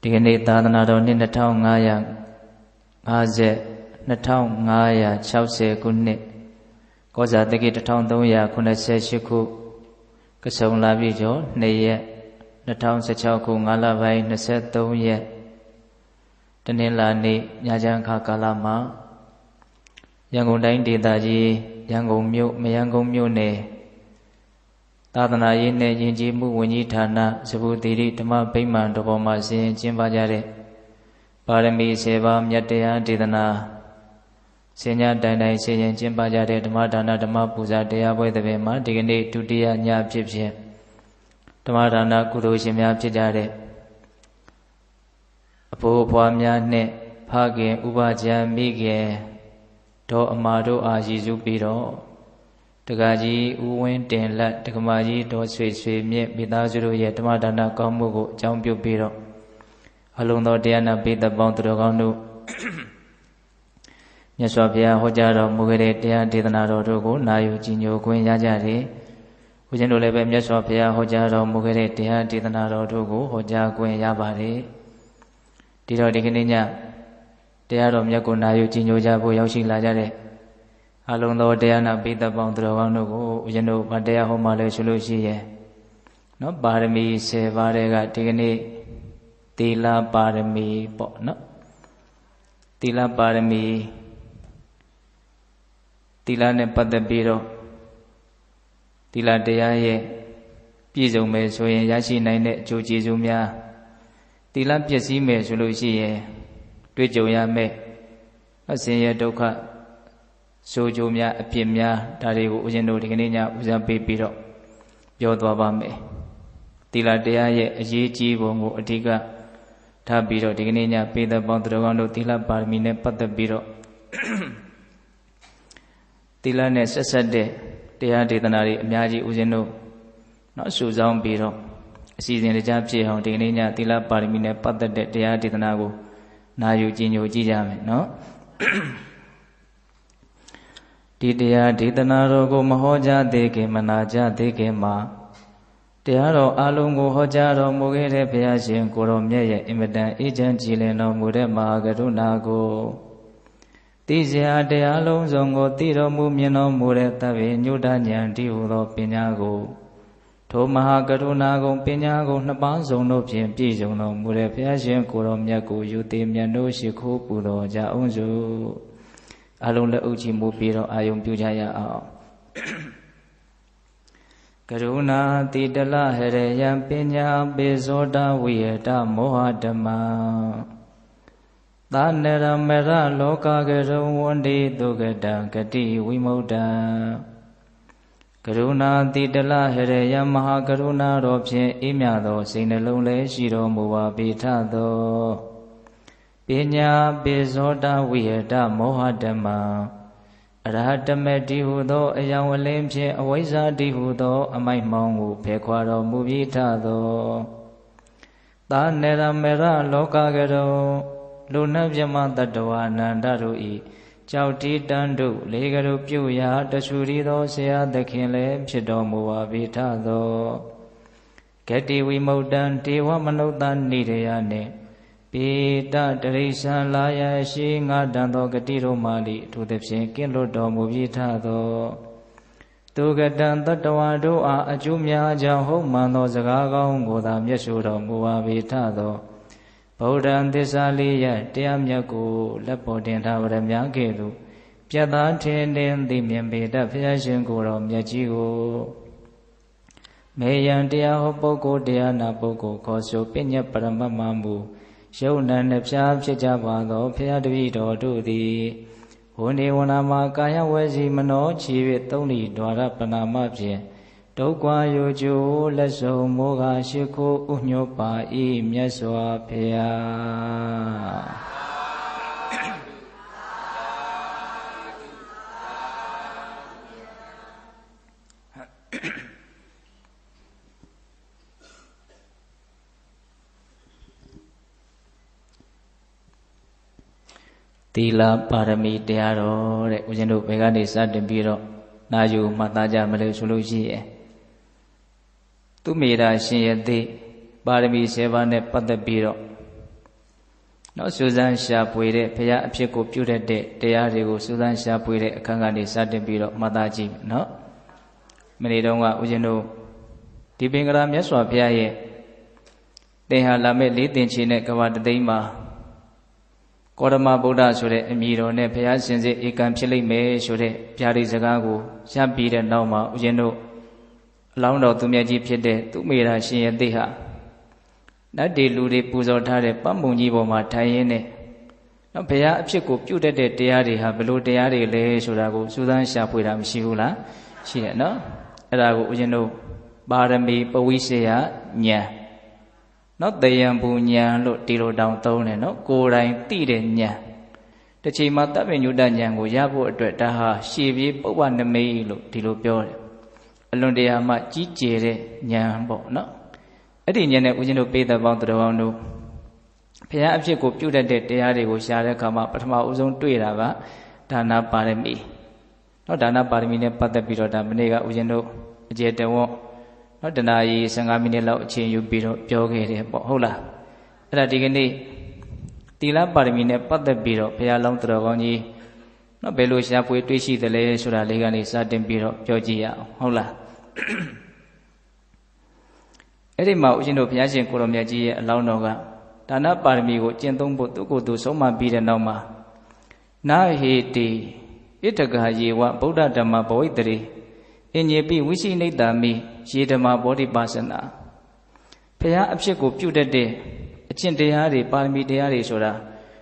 ဒီကနေ့သာသနာတော်နှစ်2550 2560ခုနှစ်ကောဇာတကိ1398ခု ကဆုံလာပြီကျော်2ရက်2016ခု9လပိုင်း23ရက်တနင်္လာနေ့ညချမ်းခါကာလမှာရန်ကုန်တိုင်းဒေသကြီးရန်ကုန်မြို့မရန်ကုန်မြို့နယ်သာသနာရေးနဲ့ယဉ်ကျေးမှုဝန်ကြီးဌာနစပူတိရိဓမ္မဗိမာန်တော်ပေါ်မှာဆင်ကျင်းပကြတဲ့ပါရမီ၁၀ပါးမြတ်တရားဒေသနာဆင်ညာတိုင်တိုင်ဆင်ရင်ကျင်းပကြတဲ့ဓမ္မဒါနဓမ္မပူဇာတရားပွဲသဘင်မှာဒီကနေ့ဒုတိယညဖြစ်ဖြင့်ဓမ္မဒါနကုသိုလ်ရှင်များဖြစ်ကြတဲ့အဘိုးဘွားများနဲ့ဖခင် ဥပါကျမ်းမိခင်ဒေါ်အမာတို့အားရည်စူးပြီးတော့တကကြီးဦးဝင်းတင်လက်တကမာကြီးဒေါ်ဆွေဆွေမြင့်မိသားစုတို့ရဲ့ဓမ္မဒါနကောင်းမှုကိုအကြောင်းပြုပြီးတော့အလုံးသောတရားနာပိသက်ပေါင်းသူတော်ကောင်းတို့မြတ်စွာဘုရားဟောကြားတော်မူခဲ့တဲ့တရားဒေသနာတော်တို့ကိုနာယူကြည်ညိုခွင့်ရကြသည်။ဘုရင်တို့လည်းပဲမြတ်စွာဘုရားဟောကြားတော်မူခဲ့တဲ့တရားဒေသနာတော်တို့ကိုဟောကြားခွင့်ရပါသည်။ဒီတော့ဒီကနေ့ညတရားတော်မြတ်ကိုနာယူကြည်ညိုကြဖို့ရောက်ရှိလာကြတဲ့အလုံးသောတရားနာပိသပေါင်းသူတော်ကောင်းတို့ကိုဦးဇင်းတို့ဗတရားဟောမှလည်းရှုလို့ရှိရဲ့နော်ပါရမီ10ပါးတဲ့ကဒီကနေ့သီလပါရမီပေါ့နော်သီလပါရမီသီလနဲ့ပတ်သက်ပြီးတော့သီလတရားရဲ့ပြည့်စုံမယ်ဆိုရင် ရရှိနိုင်တဲ့အကျိုးကျေးဇူးများသီလပြည့်စည်မယ်ဆိုလို့ရှိရင်တွေ့ကြုံရမယ်အစဉ်ရဲ့ဒုက္ခဆိုးကျိုးများအပြစ်များဒါတွေကိုဦးဇင်းတို့ဒီကနေ့ညဦးစားပေးပြီးတော့ပြောသွားပါမယ်။သီလတရားရဲ့အရေးကြီးပုံကိုအဓိကထားပြီးတော့ဒီကနေ့ညပေးသက်ပေါင်းသူတော်ကောင်းတို့သီလပါရမီနဲ့ပတ်သက်ပြီးတော့သီလနဲ့ဆက်ဆက်တဲ့တရားဒေသနာတွေအများကြီးဦးဇင်းတို့เนาะစုဆောင်းပြီးတော့အစီအစဉ်တကြားပြည့်အောင်ဒီကနေ့ညသီလပါရမီနဲ့ပတ်သက်တဲ့တရားဒေသနာကိုနာယူကြည်ညိုကြည့်ကြမယ်เนาะဒီတရားဒေသနာတော်ကို မဟောကြားသေးခင်မနာကြားသေးခင်မှာတရားတော်အလုံးကိုဟောကြားတော်မူခဲ့တဲ့ဘုရားရှင်ကိုတော်မြတ်ရဲ့အင်မတန်အေးချမ်းကြည်လင်တော်မူတဲ့မဟာကရုဏာကိုသိစရာတရားလုံးစုံကိုသိတော်မူမြင်တော်မူတဲ့သဗ္ဗညုတဉာဏ်တိဟုသောပညာကိုထိုမဟာကရုဏာကုံပညာကုံနှစ်ပါးစုံတို့ဖြင့်ပြည့်စုံတော်မူတဲ့ဘုရားရှင်ကိုတော်မြတ်ကိုယူသေးမြတ်တို့ရှိခိုးပူတော်ကြအောင်စို့အလုံးလက်အုပ်ချီမှုပြီးတော့အာယုံပြုကြရအောင်ကရုဏာတိတလဟရယံပညာပေဇောတဝိယတမောဟဓမ္မသာနရမရလောကကရုံဝန္တိတုကတံဂတိဝိမု ക്ത ံကရုဏာတိတလဟရယံမဟာကရုဏာတော်ဖြင့်အေးမြသောစိတ်နှလုံးလည်းရှိတော်မူပါပေထသောပညာပေဇောတဝိယတမောဟဓမ္မအရဟတမတိဟုသောအယံဝလင်းဖြင့်အဝိဇ္ဇာတိဟုသော အမိုက်မောင်းကိုဖယ်ခွာတော်မူပြီးထသောသာနေရမေရလောကကရောလူနှပြမတတဝအနန္တတို့ဤကြောက်တီတန်တို့လေကရုပြုရာတချူရီသောဆရာသခင်လည်းဖြစ်တော်မူပါဘိထသောဂတိဝိမုတ်တံတေဝမနုဿာနိရယနှင့်ပေတတရိษံလာယရှိငါတံသောဂတိရောမာလိအထူးသဖြင့်ကင်းလွတ်တော်မူပြီးထသောသူကတံတတဝါတို့အားအကျိုးများကြောင့်ဟုတ်မှန်သောစကားကောင်းကိုသာမျက်ရှုတော်မူပါပေထသောဗုဒ္ဓံသစ္စာလေးရတရားမြတ်ကိုလက်ပေါ်တင်ထားဗရမကဲ့သို့ပြတ်သားထင်းတင်းသိမြင်ပေတတ်ဖျားရှင်ကိုတော်မြတ်ကြီးကိုမေယံတရားဟောပုဂ္ဂိုလ်တရားနာပုဂ္ဂိုလ်ခေါ်ဆိုပညာပရမတ်မှမူယုံနံနှဖျားဖြစ်ကြပါသောဖျားတပည့်တော်တို့သည်ဝဏေဝနာမှာကာယဝစီမနောခြေဖြင့်သုံးလီဒွါရပနာမဖြင့်ဒုက္ခယောကျိုလက်စုံမောဃရှိခိုးဥညွတ်ပါ၏မြတ်စွာဘုရားီလပါရမီတရားတော်တဲ့ဦးဇင်းတို့ဘယ်ကနေစတင်ပြီးတော့နာယူမှတ်သားကြမလဲဆိုလို့ရှိရဲ့သူမေတာရှင်ရသေးပါရမီ7ပါးနဲ့ပတ်သက်ပြီးတော့နောက်စူဇန်ရှာပွေတဲ့ဘုရားအဖြစ်ကိုပြုတတ်တဲ့တရားတွေကိုစူဇန်ရှာပွေတဲ့အခန်းကနေစတင်ပြီးတော့မှတ်သားကြည့်နော်မနေ့တုန်းကဦးဇင်းတို့ဒီပင်ကရာမြတ်စွာဘုရားရဲ့သင်ဟာလာမဲ့လေးသင်ချီနဲ့ကဘာတသိမ်းမှာကောဓမဗုဒ္ဓဆိုတဲ့အမည်တော်နဲ့ဘုရားရှင်စေဧကံဖြစ်လိမ့်မယ်ဆိုတဲ့ဗျာဒိစကားကိုရပြီးတဲ့နောက်မှာဦးဇင်းတို့အလောင်းတော်သူမြတ်ကြီးဖြစ်တဲ့သူမေရာရှင်ရဲ့သိဟာနတ်တေလူတွေပူဇော်ထားတဲ့ပတ်မုံကြီးပေါ်မှာထိုင်ရင်းနဲ့နော်ဘုရားအဖြစ်ကိုပြုတ်တတ်တဲ့တရားတွေဟာဘလို့တရားတွေလဲဆိုတာကိုစူးစမ်းရှာဖွေတာမရှိဘူးလားရှိရနော်အဲ့ဒါကိုဦးဇင်းတို့ပါရမီပဝိစေယဉာဏ်နော်တယံပူညာလို့ဒီလိုတောင်သုံးတယ်နော်ကိုယ်တိုင်သိတဲ့ညာတစ်ချိန်မှာတပ်ပင်ညုတညာကိုရဖို့အတွက်ဒါဟာရှည်ပြေပုပ္ပနမိတ်လို့ဒီလိုပြောတယ်အလွန်တရာမှကြီးကျယ်တဲ့ညာပေါ့နော်အဲ့ဒီညာနဲ့ဦးဇင်းတို့ပေးတဲ့ပေါင်းတော်ပေါင်းတို့ဘုရားအဖြစ်ကိုပြုတတ်တဲ့တရားတွေကိုရှားတဲ့အခါမှာပထမဦးဆုံးတွေ့တာကဒါနာပါရမီနော်ဒါနာပါရမီနဲ့ပတ်သက်ပြီးတော့ဒါမနေ့ကဦးဇင်းတို့အကျေတဝတ်နော်တနာရီ15မိနစ်လောက်အချိန်ယူပြီးတော့ပြောခဲ့တယ်ပေါ့ဟုတ်လားအဲ့ဒါဒီကနေ့တီလာပါရမီနဲ့ပတ်သက်ပြီးတော့ဘုရားလောင်းတော်ကောင်းကြီးနော်ဘယ်လိုရှာဖွေတွေ့ရှိသလဲဆိုတာလေးကနေစတင်ပြီးတော့ပြောကြည့်ရအောင်ဟုတ်လားအဲ့ဒီမှာဦးရှင်တို့ဘုရားရှင်ကိုရောမြတ်ကြီးရဲ့အလောင်းတော်ကဒါနပါရမီကိုကျင့်သုံးဖို့သူကိုယ်သူဆုံးမပြီးတဲ့နောက်မှာနာဟေတိဣတဂာယေဝဗုဒ္ဓဓမ္မဘဝိတ္တိအင်ညေပိဝိသိနိတာမိရေဓမ္မဘောဓိပါစနာဖရာအဖြစ်ကိုပြုတတ်တဲ့အကျင့်တရားတွေပါရမီတရားတွေဆိုတာ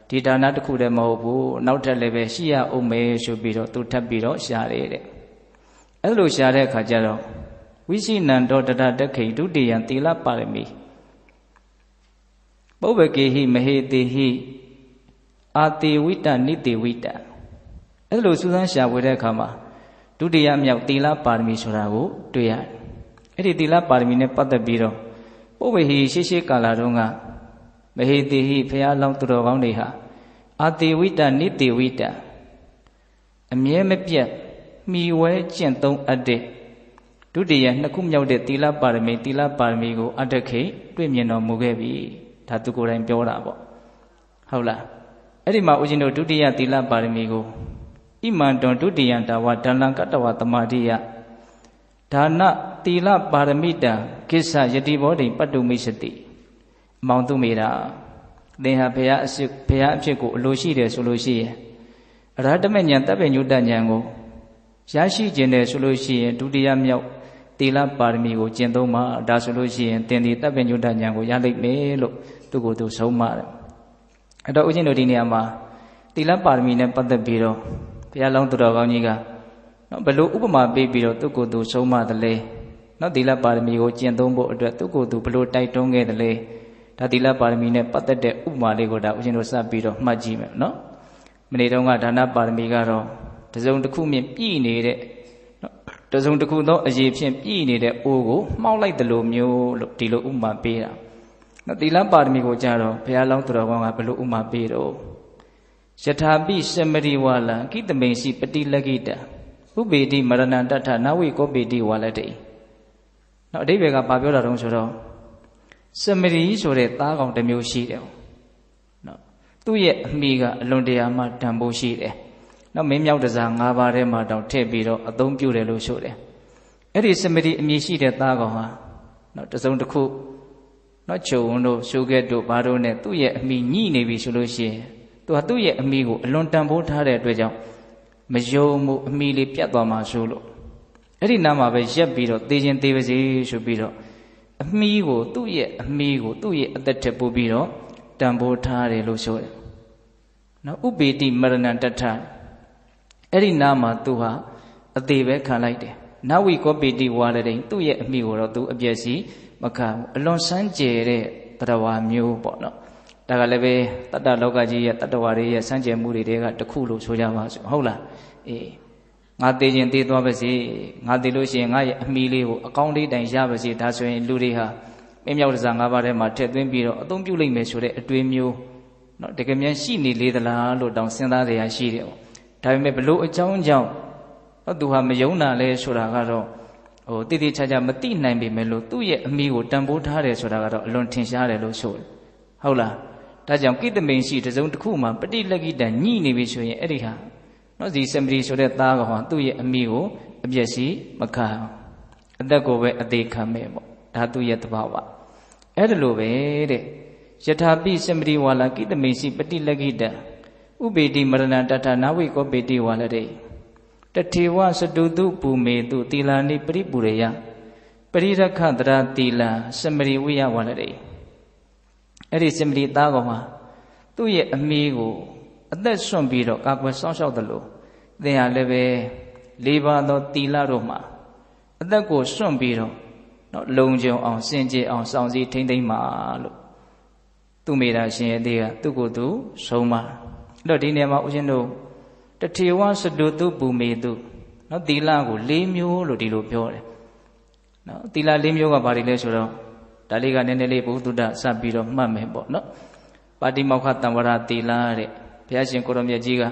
ဒီဒါနတစ်ခုတည်းမဟုတ်ဘူးနောက်ထပ်လည်းပဲရှိရအောင်မယ်ဆိုပြီးတော့သူထပ်ပြီးတော့ရှာတယ်တဲ့အဲ့လိုရှာတဲ့အခါကျတော့ဝိသိနံတော်တတတခိဒုတိယသီလပါရမီပုဗ္ဗကေဟိမဟေတိဟိအာတိဝိတ္တနိတိဝိတ္တအဲ့လိုစူးစမ်းရှာဖွေတဲ့အခါမှာဒုတိယမြောက်သီလပါရမီဆိုတာကိုတွေ့ရတယ်။အဲ့ဒီသီလပါရမီနဲ့ပတ်သက်ပြီးတော့ပုဗ္ဗဟိရှိရှိကာလတုန်းကမဟေတိဟိဖရာလောင်းသူတော်ကောင်းတွေဟာအာတိဝိတနိတိဝိတအမြဲမပြတ်မိဝဲကျင့်သုံးအပ်တဲ့ဒုတိယနှစ်ခုမြောက်တဲ့သီလပါရမီသီလပါရမီကိုအတ္တခိတွေ့မြင်တော်မူခဲ့ပြီဒါသူကိုယ်တိုင်ပြောတာပေါ့ဟုတ်လားအဲ့ဒီမှာဦးဇင်းတို့ဒုတိယသီလပါရမီကိုဣမံတောဒုတိယတာဝဒါလံကတဝသမာဓိယဒါနတိလပါရမိတံကိစ္စယတိဘောဓိပတ္တုမိသတိအမောင်သူမိတာသင်ဟာဘုရားအစ်ဘုရားအဖြစ်ကိုအလိုရှိတယ်ဆိုလို့ရှိရင်အရဟတမဉဏ်တပ်ပညုတဉဏ်ကို ရရှိခြင်းတယ်ဆိုလို့ရှိရင်ဒုတိယမြောက်တိလပါရမီကိုကျင့်သုံးမှဒါဆိုလို့ရှိရင်သင်ဒီတပ်ပညုတဉဏ်ကိုရလိမ့်မယ်လို့သူကိုယ်သူဆုံးမတယ်အဲ့တော့ဦးဇင်းတို့ဒီနေရာမှာတိလပါရမီနဲ့ပတ်သက်ပြီးတော့ရားလောင်းသူတော်ကောင်းကြီးကနော်ဘလို့ဥပမာပေးပြီးတော့သူ့ကိုယ်သူဆုံးမသလဲနော်သီလပါရမီကိုကျင့်သုံးဖို့အတွက်သူ့ကိုယ်သူဘလို့တိုက်တွန်းခဲ့သလဲဒါသီလပါရမီနဲ့ပတ်သက်တဲ့ဥပမာလေးကိုဒါဦးဇင်းတို့စပြီးတော့မှတ်ကြည့်မယ်နော်မနေ့တုန်းကဒါနပါရမီကတော့တစုံတစ်ခုမြင့်ပြည့်နေတဲ့နော်တစုံတစ်ခုသောအရေးဖြင့်ပြည့်နေတဲ့အိုးကိုမှောက်လိုက်သလိုမျိုးလို့ဒီလိုဥပမာပေးတာနော်သီလပါရမီကိုကြတော့ဘုရားလောင်းသူတော်ကောင်းကဘလို့ဥပမာပေးတော့ယထာပိစမရိဝါလံကိတမိန်စီပတိလကိတဥပေတိမရဏတထနဝိကောပေတိဝါလတေနောက်အတိဘယ်ကဘာပြောတာတုံးဆိုတော့စမရိဆိုတဲ့သားကောင်တစ်မျိုးရှိတယ်နော်သူ့ရဲ့အမိကအလွန်တရာမှတန်ဖိုးရှိတယ်နောက်မင်းမြောက်တစား၅ပါးထဲမှာတောင်ထည့်ပြီးတော့အသုံးပြုတယ်လို့ဆိုတယ်အဲ့ဒီစမရိအမည်ရှိတဲ့သားကောင်ဟာနော်တစုံတစ်ခုနော်ချုံတို့ရှုခဲ့တို့ဘာတို့နဲ့သူ့ရဲ့အမိညှိနေပြီဆိုလို့ရှိရင်သူကသူ့ရဲ့အမိကိုအလွန်တန်ဖိုးထားတဲ့အတွက်ကြောင့်မယုံမှုအမိလေးပြတ်သွားမှာဆိုလို့အဲ့ဒီနားမှာပဲရက်ပြီးတော့သေခြင်းသေပါစေဆိုပြီးတော့အမိကို သူ့ရဲ့အမိကို သူ့ရဲ့အသက်ထက်ပို့ပြီးတော့တန်ဖိုးထားတယ်လို့ဆိုတယ်။နော်ဥပေတိမရဏတထအဲ့ဒီနားမှာသူဟာအသေးပဲခံလိုက်တယ်။နဝိကောပေတိဝါရတိန်သူ့ရဲ့အမိကိုတော့သူအပြည့်စီမခံဘူး။အလွန်ဆန်းကျယ်တဲ့ပရဝါမျိုးပေါ့နော်။ဒါကလည်းပဲတတ္တလောကကြီးရဲ့တတ္တဝါတွေရဲ့စံကျင်မှုတွေတဲကတခုလို့ဆိုကြပါစို့ဟုတ်လားအေးငါသေးခြင်းသေးသွားပါစေငါသေးလို့ရှိရင်ငါရဲ့အမိလေးကိုအကောင်းလေးတိုင်ရပါစေဒါဆိုရင်လူတွေဟာမင်းမြောက်တစား၅ပါးထဲမှာထည့်သွင်းပြီးတော့အသုံးပြုလိုက်မယ်ဆိုတဲ့အတွေးမျိုးနော်တကယ်မြန်ရှိနေလေသလားလို့တောင်စဉ်းစားရရှိတယ်ပေါ့ဒါပေမဲ့ဘလို့အကြောင်းကြောင့်တော့သူဟာမယုံတာလဲဆိုတာကတော့ဟိုတိတိကျကျမသိနိုင်ပေမဲ့လို့သူ့ရဲ့အမိကိုတန်ဖိုးထားတယ်ဆိုတာကတော့အလွန်ထင်ရှားတယ်လို့ဆိုဟုတ်လားဒါကြောင့်ကိတမိန်ရှိတစုံတစ်ခုမှပဋိလက္ခိတညှိနေပြီဆိုရင်အဲ့ဒီဟာနော်ဒီစံပတိဆိုတဲ့သားကဟောသူ့ရဲ့အမိကိုအပြည့်ရှိမခံအသက်ကိုပဲအသေးခံမဲ့ပေါ့ဒါသူ့ရဲ့တဘာဝအဲ့ဒါလိုပဲတဲ့ယထာပိစံပတိဝါလာကိတမိန်ရှိပဋိလက္ခိတဥပေတိမရဏတထနာဝိကောပေတိဝါလတေတထေဝစတုတုပူမေတုတီလာနိပရိပူရေယပရိရခတရာတီလာစံပတိဝိယဝါလတေအဲ့ဒီစင်ပလီသားကောင်မှာသူ့ရဲ့အမေကိုအသက်ဆွန့်ပြီးတော့ကာကွယ်စောင့်ရှောက်တယ်လို့သင်ဟာလည်းပဲလေးပါးသောတီလာတို့မှာ အသက်ကိုစွန့်ပြီးတော့နော်လုံခြုံအောင် စင်ကြယ်အောင်စောင့်စည်းထိမ့်သိမ့်ပါလို့သူ့မိသားရှင်ရဲ့အသေးကသူ့ကိုယ်သူဆုံးမအဲ့တော့ဒီနေရာမှာဦးရှင်တို့ တထေဝစတုတုပူမေတုနော်တီလာကို၄မျိုးလို့ဒီလိုပြောတယ်နော်တီလာ၄မျိုးကဘာတွေလဲဆိုတော့ဒါလေးကနည်းနည်းလေးဘုသူဒဆက်ပြီးတော့မှတ်မယ်ပေါ့နော်ပါတိမောက္ခတံဝရသီလတဲ့ဘုရားရှင်ကိုရမြတ်ကြီးက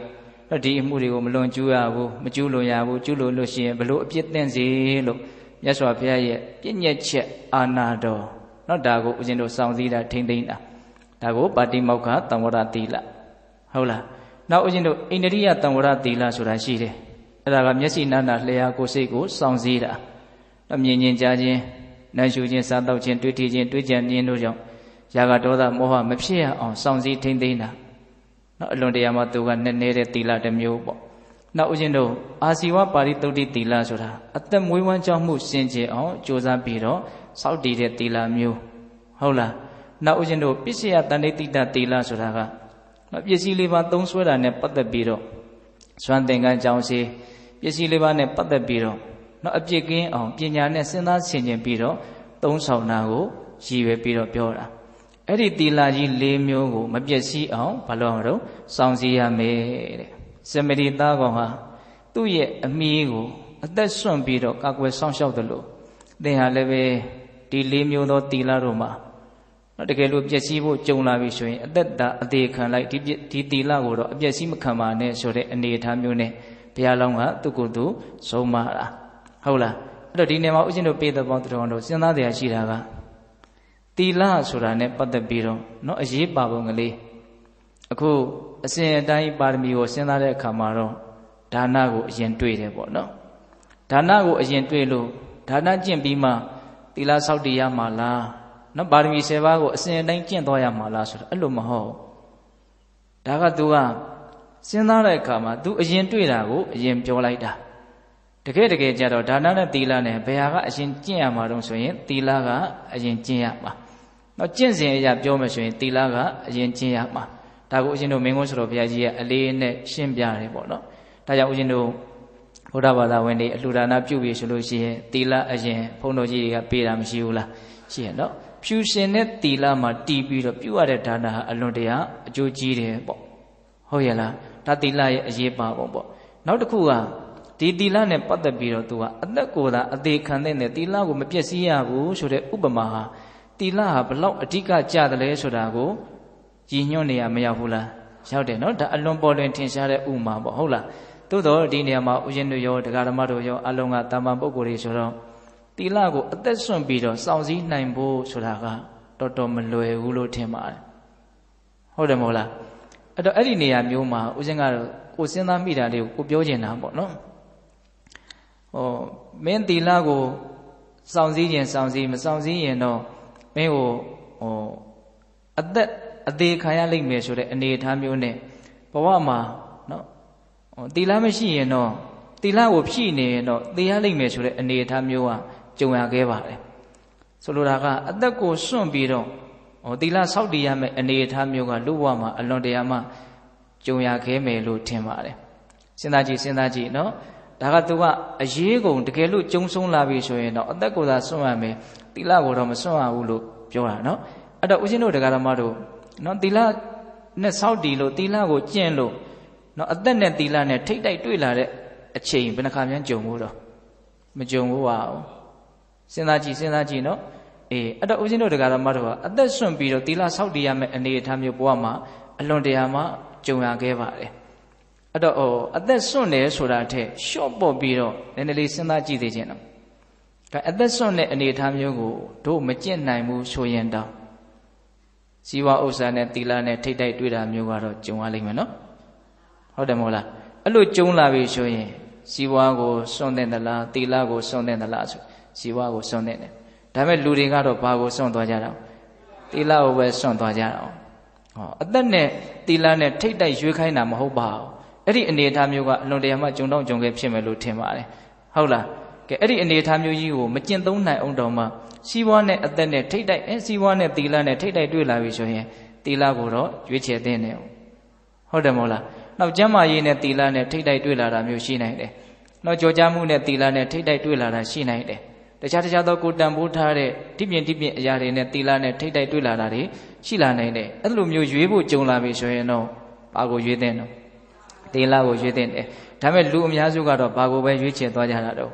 တော့ဒီအမှုတွေကိုမလွန်ကျူးရဘူးမကျူးလွန်ရဘူးကျူးလွန်လို့ရှိရင်ဘလို့အပြစ်သင့်စေလို့မြတ်စွာဘုရားရဲ့ပြည့်ညက်ချက်အာနာတော်နော်ဒါကိုဦးဇင်းတို့စောင့်စည်းတာထိမ့်သိမ့်တာဒါကိုပါတိမောက္ခတံဝရသီလဟုတ်လားနောက်ဦးဇင်းတို့အိန္ဒိယတံဝရသီလဆိုတာရှိတယ်အဲ့ဒါကမျက်စိနာနာလျှာကိုယ်စိတ်ကိုစောင့်စည်းတာတော့မြင်မြင်ကြားခြင်းနှမ်းရှူခြင်းစားတောက်ခြင်းတွေးထခြင်းတွေးကြံခြင်းတို့ကြောင့်ຢာကဒေါသမောဟမဖြစ်ရအောင်စောင့်စည်းထိမ့်သိမ်းတာနော်အလွန်တရာမှာသူကနည်းနည်းတဲ့သီလတစ်မျိုးပေါ့နောက်ဦးဇင်းတို့အာစီဝပါရိတုတ်တိသီလဆိုတာအသက်မွေးဝမ်းကြောင်းမှုစင်ကြယ်အောင်ကြိုးစားပြီးတော့စောင့်တည်တဲ့သီလမျိုးဟုတ်လားနောက်ဦးဇင်းတို့ပစ္စယတန်ဋိတိတသီလဆိုတာကပစ္စည်းလေးပါသုံးဆွဲတာနဲ့ပတ်သက်ပြီးတော့စွမ်းသင်္ကန်းကြောင်းစီပစ္စည်းလေးပါနဲ့ပတ်သက်ပြီးတော့နော်အပြစ်ကင်းအောင်ပညာနဲ့စဉ်းစားဆင်ခြင်ပြီးတော့သုံးဆောင်တာကိုရည်ရွယ်ပြီးတော့ပြောတာအဲ့ဒီသီလကြီး၄မျိုးကိုမပျက်စီးအောင်ဘာလို့အောင်တော့စောင့်စည်းရမယ်တဲ့စမရိသားကောင်ဟာသူ့ရဲ့အမိကို အသက်ဆွန့်ပြီးတော့ကာကွယ်စောင့်ရှောက်တယ်လို့သင်ဟာလည်းပဲဒီ၄မျိုးသောသီလတို့မှာနော်တကယ်လို့ပျက်စီးဖို့ကြုံလာပြီဆိုရင်အသက်တာအသေးခံလိုက်ဒီဒီသီလကိုတော့အပျက်စီးမခံပါနဲ့ဆိုတဲ့အနေအထားမျိုးနဲ့ဘုရားလောင်းကသူ့ကိုယ်သူဆုံးမတာဟုတ်လားအဲ့တော့ဒီနေမှာဥရှင်တို့ပေးတဲ့ပေါင်းတတော်တို့စဉ်းစားတရားရှိတာကတီလဆိုတာနဲ့ပတ်သက်ပြီးတော့เนาะအရေးပါပုံကလေးအခုအစဉ်အတိုင်းပါရမီကိုစဉ်းစားတဲ့အခါမှာတော့ဒါနကိုအရင်တွေ့တယ်ပေါ့နော်ဒါနကိုအရင်တွေ့လို့ဒါနကျင့်ပြီးမှတီလာဆောက်တည်ရမှာလားနော်ပါရမီ7ပါးကိုအစဉ်အတိုင်းကျင့်သွားရမှာလားဆိုတော့အဲ့လိုမဟုတ်ဒါက तू ကစဉ်းစားတဲ့အခါမှာ तू အရင်တွေ့တာကို အရင်ပြောလိုက်တာတကယ်တကယ်ကြတော့ဒါနနဲ့သီလနဲ့ဘယ်ဟာကအရင်ကျင့်ရမှာတုံးဆိုရင်သီလကအရင်ကျင့်ရမှာ။နောက်ကျင့်စဉ်အရာပြောမယ်ဆိုရင်သီလကအရင်ကျင့်ရမှာ။ဒါကိုဦးဇင်းတို့မင်းကုန်းဆိုတော်ဘုရားကြီးရဲ့အလေးနဲ့ရှင်းပြတယ်ပေါ့နော်။ဒါကြောင့်ဦးဇင်းတို့ဘုရားဘာသာဝင်တွေအလှူဒါနပြုပြီဆိုလို့ရှိရင်သီလအရင်ဘုန်းတော်ကြီးတွေကပေးတာမရှိဘူးလား။ရှိရနော်။ဖြူရှင်တဲ့သီလမှာတည်ပြီးတော့ပြုရတဲ့ဒါနဟာအလွန်တရာအကျိုးကြီးတယ်ပေါ့။ဟုတ်ရဲ့လား။ဒါသီလရဲ့အရေးပါပုံပေါ့။နောက်တစ်ခုကဒီတီလာနဲ့ပတ်သက်ပြီးတော့သူကအသက်ကိုယ်သာအသေးခံတဲ့နဲ့တီလာကိုမပြည့်စည်ရဘူးဆိုတဲ့ဥပမာဟာတီလာဟာဘလောက်အဓိက ကြတယ်လဲဆိုတာကိုရည်ညွှန်းနေရမရောက်ဘူးလားရောက်တယ်နော်ဒါအလွန်ပေါ်လွင်ထင်ရှားတဲ့ဥမာပေါ့ဟုတ်လားသို့တော့ဒီနေရာမှာဥယျာဉ်တို့ရောဒကာဓမ္မတို့ရောအလုံးကတာမန်ပုဂ္ဂိုလ်တွေဆိုတော့တီလာကို အသက်ဆွန့်ပြီးတော့စောင့်စည်းနိုင်ဖို့ဆိုတာကတော်တော်မလွယ်ဘူးလို့ထင်ပါတယ်ဟုတ်တယ်မဟုတ်လားအဲ့တော့အဲ့ဒီနေရာမျိုးမှာဥစဉ်ကတော့ကိုစဉ်းစားမိတာလေးကိုကိုပြောချင်တာပေါ့နော်ဟောမင်းသီလကို စောင့်စည်းရင်စောင့်စည်းမစောင့်စည်းရင်တော့မင်းကိုဟောအသက်အသေးခံရလိမ့်မယ်ဆိုတဲ့အနေအထားမျိုးနဲ့ဘဝမှာနော်ဟောသီလမရှိရင်တော့သီလကိုဖြည့်နေရင်တော့သေရလိမ့်မယ်ဆိုတဲ့အနေအထားမျိုးကကြုံရခဲ့ပါတယ်ဆိုလိုတာက အသက်ကိုစွန့်ပြီးတော့ဟောသီလဆောက်တည်ရမယ့်အနေအထားမျိုးကလူ့ဘဝမှာအလွန်တရာမှကြုံရခဲ့မယ်လို့ထင်ပါတယ်စဉ်းစားကြည့်စဉ်းစားကြည့်နော်ဒါကသူကအရေးကုန်တကယ်လို့ကျုံဆုံးလာပြီဆိုရင်တော့အသက်ကိုသာစွန့်ရမယ်တိလကိုတော့မစွန့်ရဘူးလို့ပြောတာနော်အဲ့တော့ဦးဇင်းတို့တရားဓမ္မတို့နော်တိလနဲ့စောက်တီလို့တိလကိုကျင့်လို့နော် အသက်နဲ့တိလနဲ့ထိတ်တိုက်တွေ့လာတဲ့အချိန်ဘယ်နှခါများကြုံဘူးတော့မကြုံဘူးပါဘူးစဉ်းစားကြည့်စဉ်းစားကြည့်နော်အေးအဲ့တော့ဦးဇင်းတို့တရားဓမ္မတို့ကအသက်စွန့်ပြီးတော့တိလစောက်တီရမယ့်အနေအထားမျိုးဘဝမှာအလွန်တရာမှကြုံရခဲ့ပါတယ်အဲ့တော့ဟိုအသက်စွန့်တယ်ဆိုတာထက်ရှော့ပေါ်ပြီးတော့နည်းနည်းလေးစဉ်းစားကြည့်သေးခြင်းတော့ဒါအသက်စွန့်တဲ့အနေအထားမျိုးကိုတို့မကျင့်နိုင်ဘူးဆိုရင်တော့ဇီဝဥစ္စာနဲ့သီလနဲ့ထိတ်တိုက်တွေ့တာမျိုးကတော့ကြုံရလိမ့်မယ်နော်ဟုတ်တယ်မို့လားအဲ့လိုကြုံလာပြီဆိုရင်ဇီဝကိုစွန့်တဲ့သလားသီလကိုစွန့်တဲ့သလားဆိုဇီဝကိုစွန့်တဲ့တယ်ဒါပေမဲ့လူတွေကတော့ဘာကိုစွန့်သွားကြတာသီလကိုပဲစွန့်သွားကြတာဟောအသက်နဲ့သီလနဲ့ထိတ်တိုက်ရွေးခိုင်းတာမဟုတ်ပါဘူးအဲ့ဒီအနေအထားမျိုးကအလွန်တရာမှကြုံတော့ကြုံခဲ့ဖြစ်မယ်လို့ထင်ပါတယ်ဟုတ်လားကဲအဲ့ဒီအနေအထားမျိုးကြီးကိုမကျင့်သုံးနိုင်အောင်တော့မှစီးပွားနဲ့အသက်နဲ့ထိတ်တိုက်အဲစီးပွားနဲ့သီလနဲ့ထိတ်တိုက်တွေ့လာပြီဆိုရင်သီလကိုတော့ရွေးချယ်သင့်တယ်ဟုတ်တယ်မဟုတ်လားနောက်ကျမ်းမာရေးနဲ့သီလနဲ့ထိတ်တိုက်တွေ့လာတာမျိုးရှိနိုင်တယ်နောက်ကြောကြားမှုနဲ့သီလနဲ့ထိတ်တိုက်တွေ့လာတာရှိနိုင်တယ်တခြားတခြားသောကိုတန်ဖိုးထားတဲ့တိပြင်တိပြင်အရာတွေနဲ့သီလနဲ့ထိတ်တိုက်တွေ့လာတာတွေရှိလာနိုင်တယ်အဲ့လိုမျိုးရွေးဖို့ကြုံလာပြီဆိုရင်တော့ဘာကိုရွေးသင့်တော့တေလာကိုရွေးတင်တယ်ဒါပေမဲ့လူအများစုကတော့ဘာကိုပဲရွေးချယ်သွားကြတာတော့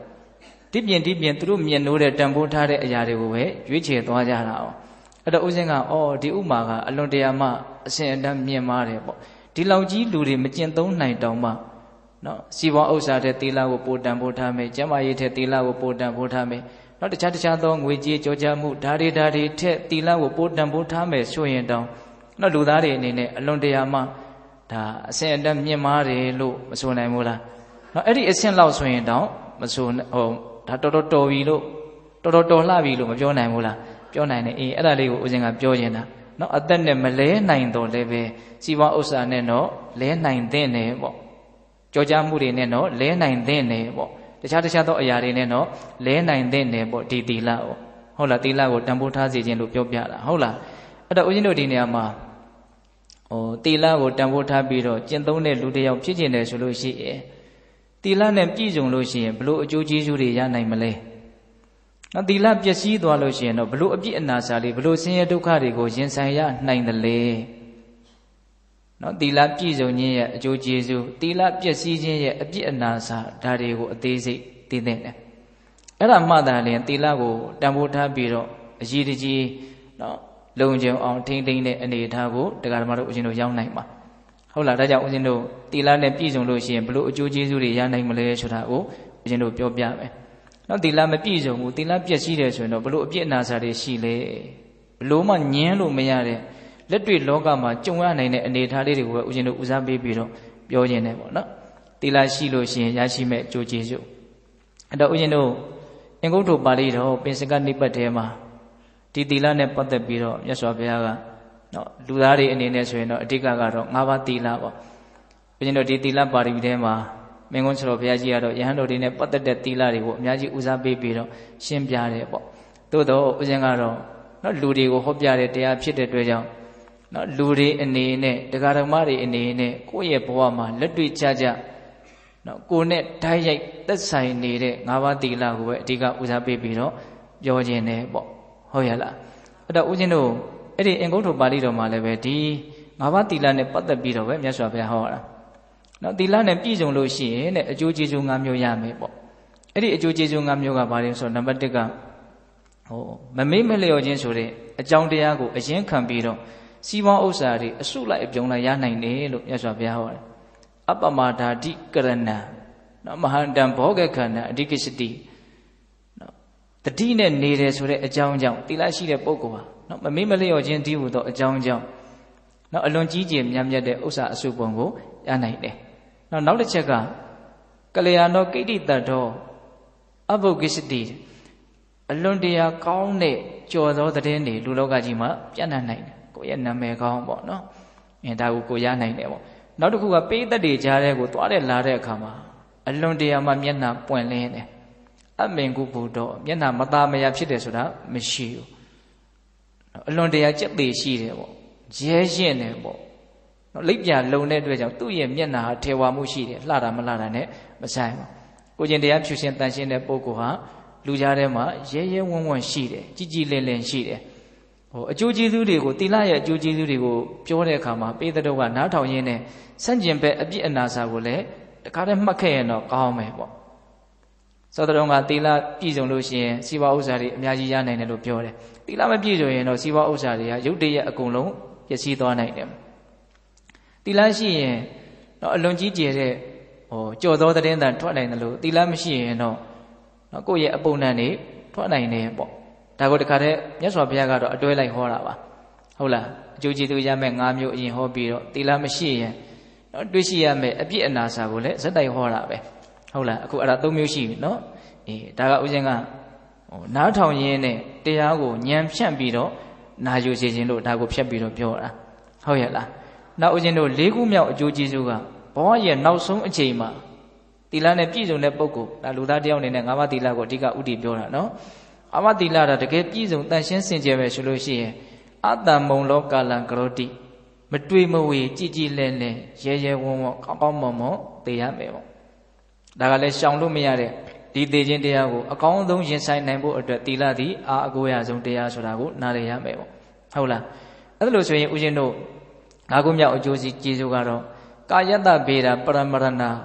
ဒီပြင်ဒီပြင်သူတို့မြင်လို့တဲ့တန်ဖိုးထားတဲ့အရာတွေကိုပဲရွေးချယ်သွားကြတာအောင်အဲ့တော့ဦးစင်းကအော်ဒီဥမာကအလွန်တရာမှအစဉ်အတန်းမြင်မာတယ်ပေါ့ဒီလောက်ကြီးလူတွေမကျင့်သုံးနိုင်တောင်မှနော်စီပွားဥစ္စာတဲ့သီလကိုပိုတန်ဖိုးထားမယ်ကျမ်းမာရေးတဲ့သီလကိုပိုတန်ဖိုးထားမယ်နော်တခြားတခြားသောငွေကြေးကြောကြမှုဓာရီဓာရီထက်သီလကိုပိုတန်ဖိုးထားမယ်ဆိုရင်တောင်နော်လူသားတွေအနေနဲ့အလွန်တရာမှဒါအဆင့်အတန်းမြင့်မားတယ်လို့မဆိုနိုင်ဘူးလားเนาะအဲ့ဒီအဆင့်လောက်ဆိုရင်တောင်မဆိုဟိုဒါတော်တော်တော်ပြီလို့တော်တော်တော်လှပြီလို့မပြောနိုင်ဘူးလားပြောနိုင်တယ်အေးအဲ့ဒါလေးကိုဦးဇင်ကပြောချင်တာเนาะအသက်နဲ့မလဲနိုင်တော့လည်းပဲစီပွားဥစ္စာနဲ့တော့လဲနိုင်သင့်တယ်ပေါ့ကြောကြားမှုတွေနဲ့တော့လဲနိုင်သင့်တယ်ပေါ့တခြားတခြားသောအရာတွေနဲ့တော့လဲနိုင်သင့်တယ်ပေါ့ဒီသီလပေါ့ဟုတ်လားသီလကိုတန်ဖိုးထားစေခြင်းလို့ပြောပြတာဟုတ်လားအဲ့တော့ဦးဇင်တို့ဒီနေရာမှာဟိုတီလာကိုတန်ဖိုးထားပြီးတော့ကျင့်သုံးတဲ့လူတယောက်ဖြစ်ကျင်တယ်ဆိုလို့ရှိရင်တီလာနဲ့ပြည့်စုံလို့ရှိရင်ဘလို့အကျိုးကျေးဇူးတွေရနိုင်မလဲနော်တီလာပျက်စီးသွားလို့ရှိရင်တော့ဘလို့အပြစ်အနာစာတွေဘလို့ဆင်းရဲဒုက္ခတွေကိုရင်ဆိုင်ရနိုင်တယ်လေနော်တီလာပြည့်စုံခြင်းရဲ့အကျိုးကျေးဇူးတီလာပျက်စီးခြင်းရဲ့အပြစ်အနာစာဒါတွေကိုအသေးစိတ်သိသင့်တယ်အဲ့ဒါမှသာလျှင်တီလာကိုတန်ဖိုးထားပြီးတော့အရေးတကြီးနော်လုံခြုံအောင်ထိမ့်သိမ့်တဲ့အနေအထားကိုတရားဓမ္မတို့ဦးဇင်းတို့ရောက်နိုင်မှာဟုတ်လားဒါကြောင့်ဦးဇင်းတို့တီလာနဲ့ပြည့်စုံလို့ရှိရင်ဘလို့အကျိုးကျေးဇူးတွေရနိုင်မလဲဆိုတာကိုဦးဇင်းတို့ပြောပြမယ်နော်တီလာမပြည့်စုံဘူးတီလာပြည့်စည်တယ်ဆိုရင်တော့ဘလို့အပြစ်အနာစာတွေရှိလဲဘလို့မှညင်းလို့မရတဲ့လက်တွေ့လောကမှာကြုံရနိုင်တဲ့အနေအထားလေးတွေကိုပဲဦးဇင်းတို့ဦးစားပေးပြီးတော့ပြောခြင်းနဲ့ပေါ့နော်တီလာရှိလို့ရှိရင်ရရှိမဲ့အကျိုးကျေးဇူးအဲ့တော့ဦးဇင်းတို့အင်္ဂုတ္တပါဠိတော်ပင်စကနိပတ်ထဲမှာဒီသီလနဲ့ပတ်သက်ပြီးတော့မြတ်စွာဘုရားကနော်လူသားတွေအနေနဲ့ဆိုရင်တော့အဓိကကတော့၅ပါးသီလပေါ့ဘုရင်တို့ဒီသီလပါဠိထဲမှာမင်းကွန်းဆရာဘုရားကြီးကတော့ယဟန်တို့တွေနဲ့ပတ်သက်တဲ့သီလတွေကိုအများကြီးဦးစားပေးပြီးတော့ရှင်းပြတယ်ပေါ့သို့တော့ဦးဇင်းကတော့နော်လူတွေကိုဟောပြတဲ့တရားဖြစ်တဲ့အတွက်ကြောင့်နော်လူတွေအနေနဲ့တရားဓမ္မတွေအနေနဲ့ကိုယ့်ရဲ့ဘဝမှာလက်တွေ့ကြကြနော်ကိုနဲ့တိုက်ရိုက်သက်ဆိုင်နေတဲ့၅ပါးသီလကိုပဲအဓိကဦးစားပေးပြီးတော့ပြောခြင်းနဲ့ပေါ့ဟုတ်ရလားအဲ့တော့ဦးဇင်းတို့အဲ့ဒီအင်္ဂုတ္တပါဠိတော်မှာလည်းပဲဒီငါးပါးသီလနဲ့ပတ်သက်ပြီးတော့ပဲမြတ်စွာဘုရားဟောတာနော်သီလနဲ့ပြည့်စုံလို့ရှိရင်တဲ့အကျိုးကျေးဇူး၅မျိုးရမယ်ပေါ့အဲ့ဒီအကျိုးကျေးဇူး၅မျိုးကဘာလဲဆိုတော့နံပါတ်1ကဟိုမမေ့မလျော့ခြင်းဆိုတဲ့အကြောင်းတရားကိုအရင်ခံပြီးတော့စီးပွားဥစ္စာတွေအစုလိုက်အပြုံလိုက်ရနိုင်တယ်လို့မြတ်စွာဘုရားဟောတယ်အပမဒါတိကရဏနော်မဟာတံဘောဂခန္ဓာအဓိကစတိတတိနဲ့နေတယ်ဆိုတဲ့အကြောင်းကြောင့်တိလရှိတဲ့ပုဂ္ဂိုလ်ဟာနော်မမေ့မလျော့ခြင်းတည်းဟူသောအကြောင်းကြောင့်နော်အလွန်ကြီးကျယ်မြတ်မြတ်တဲ့ဥစ္စာအစုပုံကိုရနိုင်တယ်။နော်နောက်တစ်ချက်ကကလျာဏောကိဋ္တိတ္တောအဘုဂစ္စတိအလွန်တရာကောင်းတဲ့ကြော်သောသတင်းတွေလူလောကကြီးမှာ ပြန့်နှံ့နိုင်တယ်။ကိုယ့်ရဲ့နာမည်ကောင်းပေါ့နော်။အဲဒါကိုကိုရနိုင်တယ်ပေါ့။နောက်တစ်ခုကပေးသက်တွေကြားထဲကိုသွားတဲ့လာတဲ့အခါမှာအလွန်တရာမှမျက်နှာပွင့်လင်းတယ်အမင်ကုဘုဒ္ဓမျက်နှာမသားမရဖြစ်တယ်ဆိုတာမရှိဘူးအလွန်တရာကြက်ပေရှိတယ်ပေါ့ရဲရှင်းတယ်ပေါ့နော်လိပ်ပြလုံတဲ့အတွက်ကြောင့်သူ့ရဲ့မျက်နှာဟာထေဝါမှုရှိတယ်လှတာမလှတာနဲ့မဆိုင်ပါကိုကျင်တရားဖြူရှင်တန်ရှင်းတဲ့ပုဂ္ဂိုလ်ဟာလူကြားထဲမှာရဲရဲဝံ့ဝံ့ရှိတယ်ကြည်ကြည်လင်လင်ရှိတယ်ဟိုအကျိုးကျေးဇူးတွေကိုတိလရဲ့အကျိုးကျေးဇူးတွေကိုပြောတဲ့အခါမှာပေသတော်ကနားထောင်ရင်းနဲ့ဆန့်ကျင်ဘက်အပြစ်အနာစာကိုလည်းတခါတည်းမှတ်ခဲ့ရင်တော့ကောင်းမယ်ပေါ့သောတော်ကသီလပြည့်စုံလို့ရှိရင်စီဝါဥစ္စာတွေအများကြီးရနိုင်တယ်လို့ပြောတယ်သီလမပြည့်စုံရင်တော့စီဝါဥစ္စာတွေကရုပ်တရက်အကုန်လုံးပျက်စီးသွားနိုင်တယ်သီလရှိရင်တော့အလွန်ကြီးကျယ်တဲ့ဟိုကြော်သောသတင်းတန်ထွက်နိုင်တယ်လို့သီလမရှိရင်တော့နော်ကိုယ့်ရဲ့အပုံနံတွေထွက်နိုင်တယ်ပေါ့ဒါကိုတခါတည်းမြတ်စွာဘုရားကတော့အတွဲလိုက်ဟောတာပါဟုတ်လားအကျိုးကျေးဇူးရမယ့်၅မျိုးအရင်ဟောပြီးတော့သီလမရှိရင်နော်တွေးရှိရမယ့်အပြစ်အနာစာကိုလည်းဇက်တိုက်ဟောတာပဲဟုတ်လားအခုအဲ့ဒါ၃မျိုးရှိပြီနော်အေးဒါကဥစဉ်ကဟိုနားထောင်ရင်းနဲ့တရားကိုညံဖြန့်ပြီးတော့နာယူစီခြင်းလို့ဒါကိုဖြတ်ပြီးတော့ပြောတာဟုတ်ရဲ့လားနောက်ဥစဉ်တို့၄ခုမြောက်အကျိုးကျေးဇူးကဘဝရဲ့နောက်ဆုံးအချိန်မှာသီလနဲ့ပြည့်စုံတဲ့ပုဂ္ဂိုလ်ဒါလူသားတယောက်အနေနဲ့ငါးပါးသီလကိုအဓိကဥတည်ပြောတာနော်အမသီလဒါတကယ်ပြည့်စုံတန်ရှင်းစင်ကြယ်ပဲဆိုလို့ရှိရင်အတ္တမုံလောကာလံကရောတိမတွေ့မဝေကြည်ကြည်လဲလဲရဲရဲဝံ့ဝံ့ကောင်းကောင်းမွန်မွန်သိရမယ်ပေါ့ဒါကလည်းရှောင်လို့မရတဲ့ဒီသေခြင်းတရားကိုအကောင်းဆုံးရင်ဆိုင်နိုင်ဖို့အတွက်သီလသည်အာအကိုရဆုံးတရားဆိုတာကိုနားလည်ရမယ်ပေါ့ဟုတ်လားအဲ့ဒါလို့ဆိုရင်ဦးဇင်းတို့ငါးခုမြောက်အကျိုးစီကျေးဇူးကတော့ကာယတ္တဗေဒပရမရဏနော်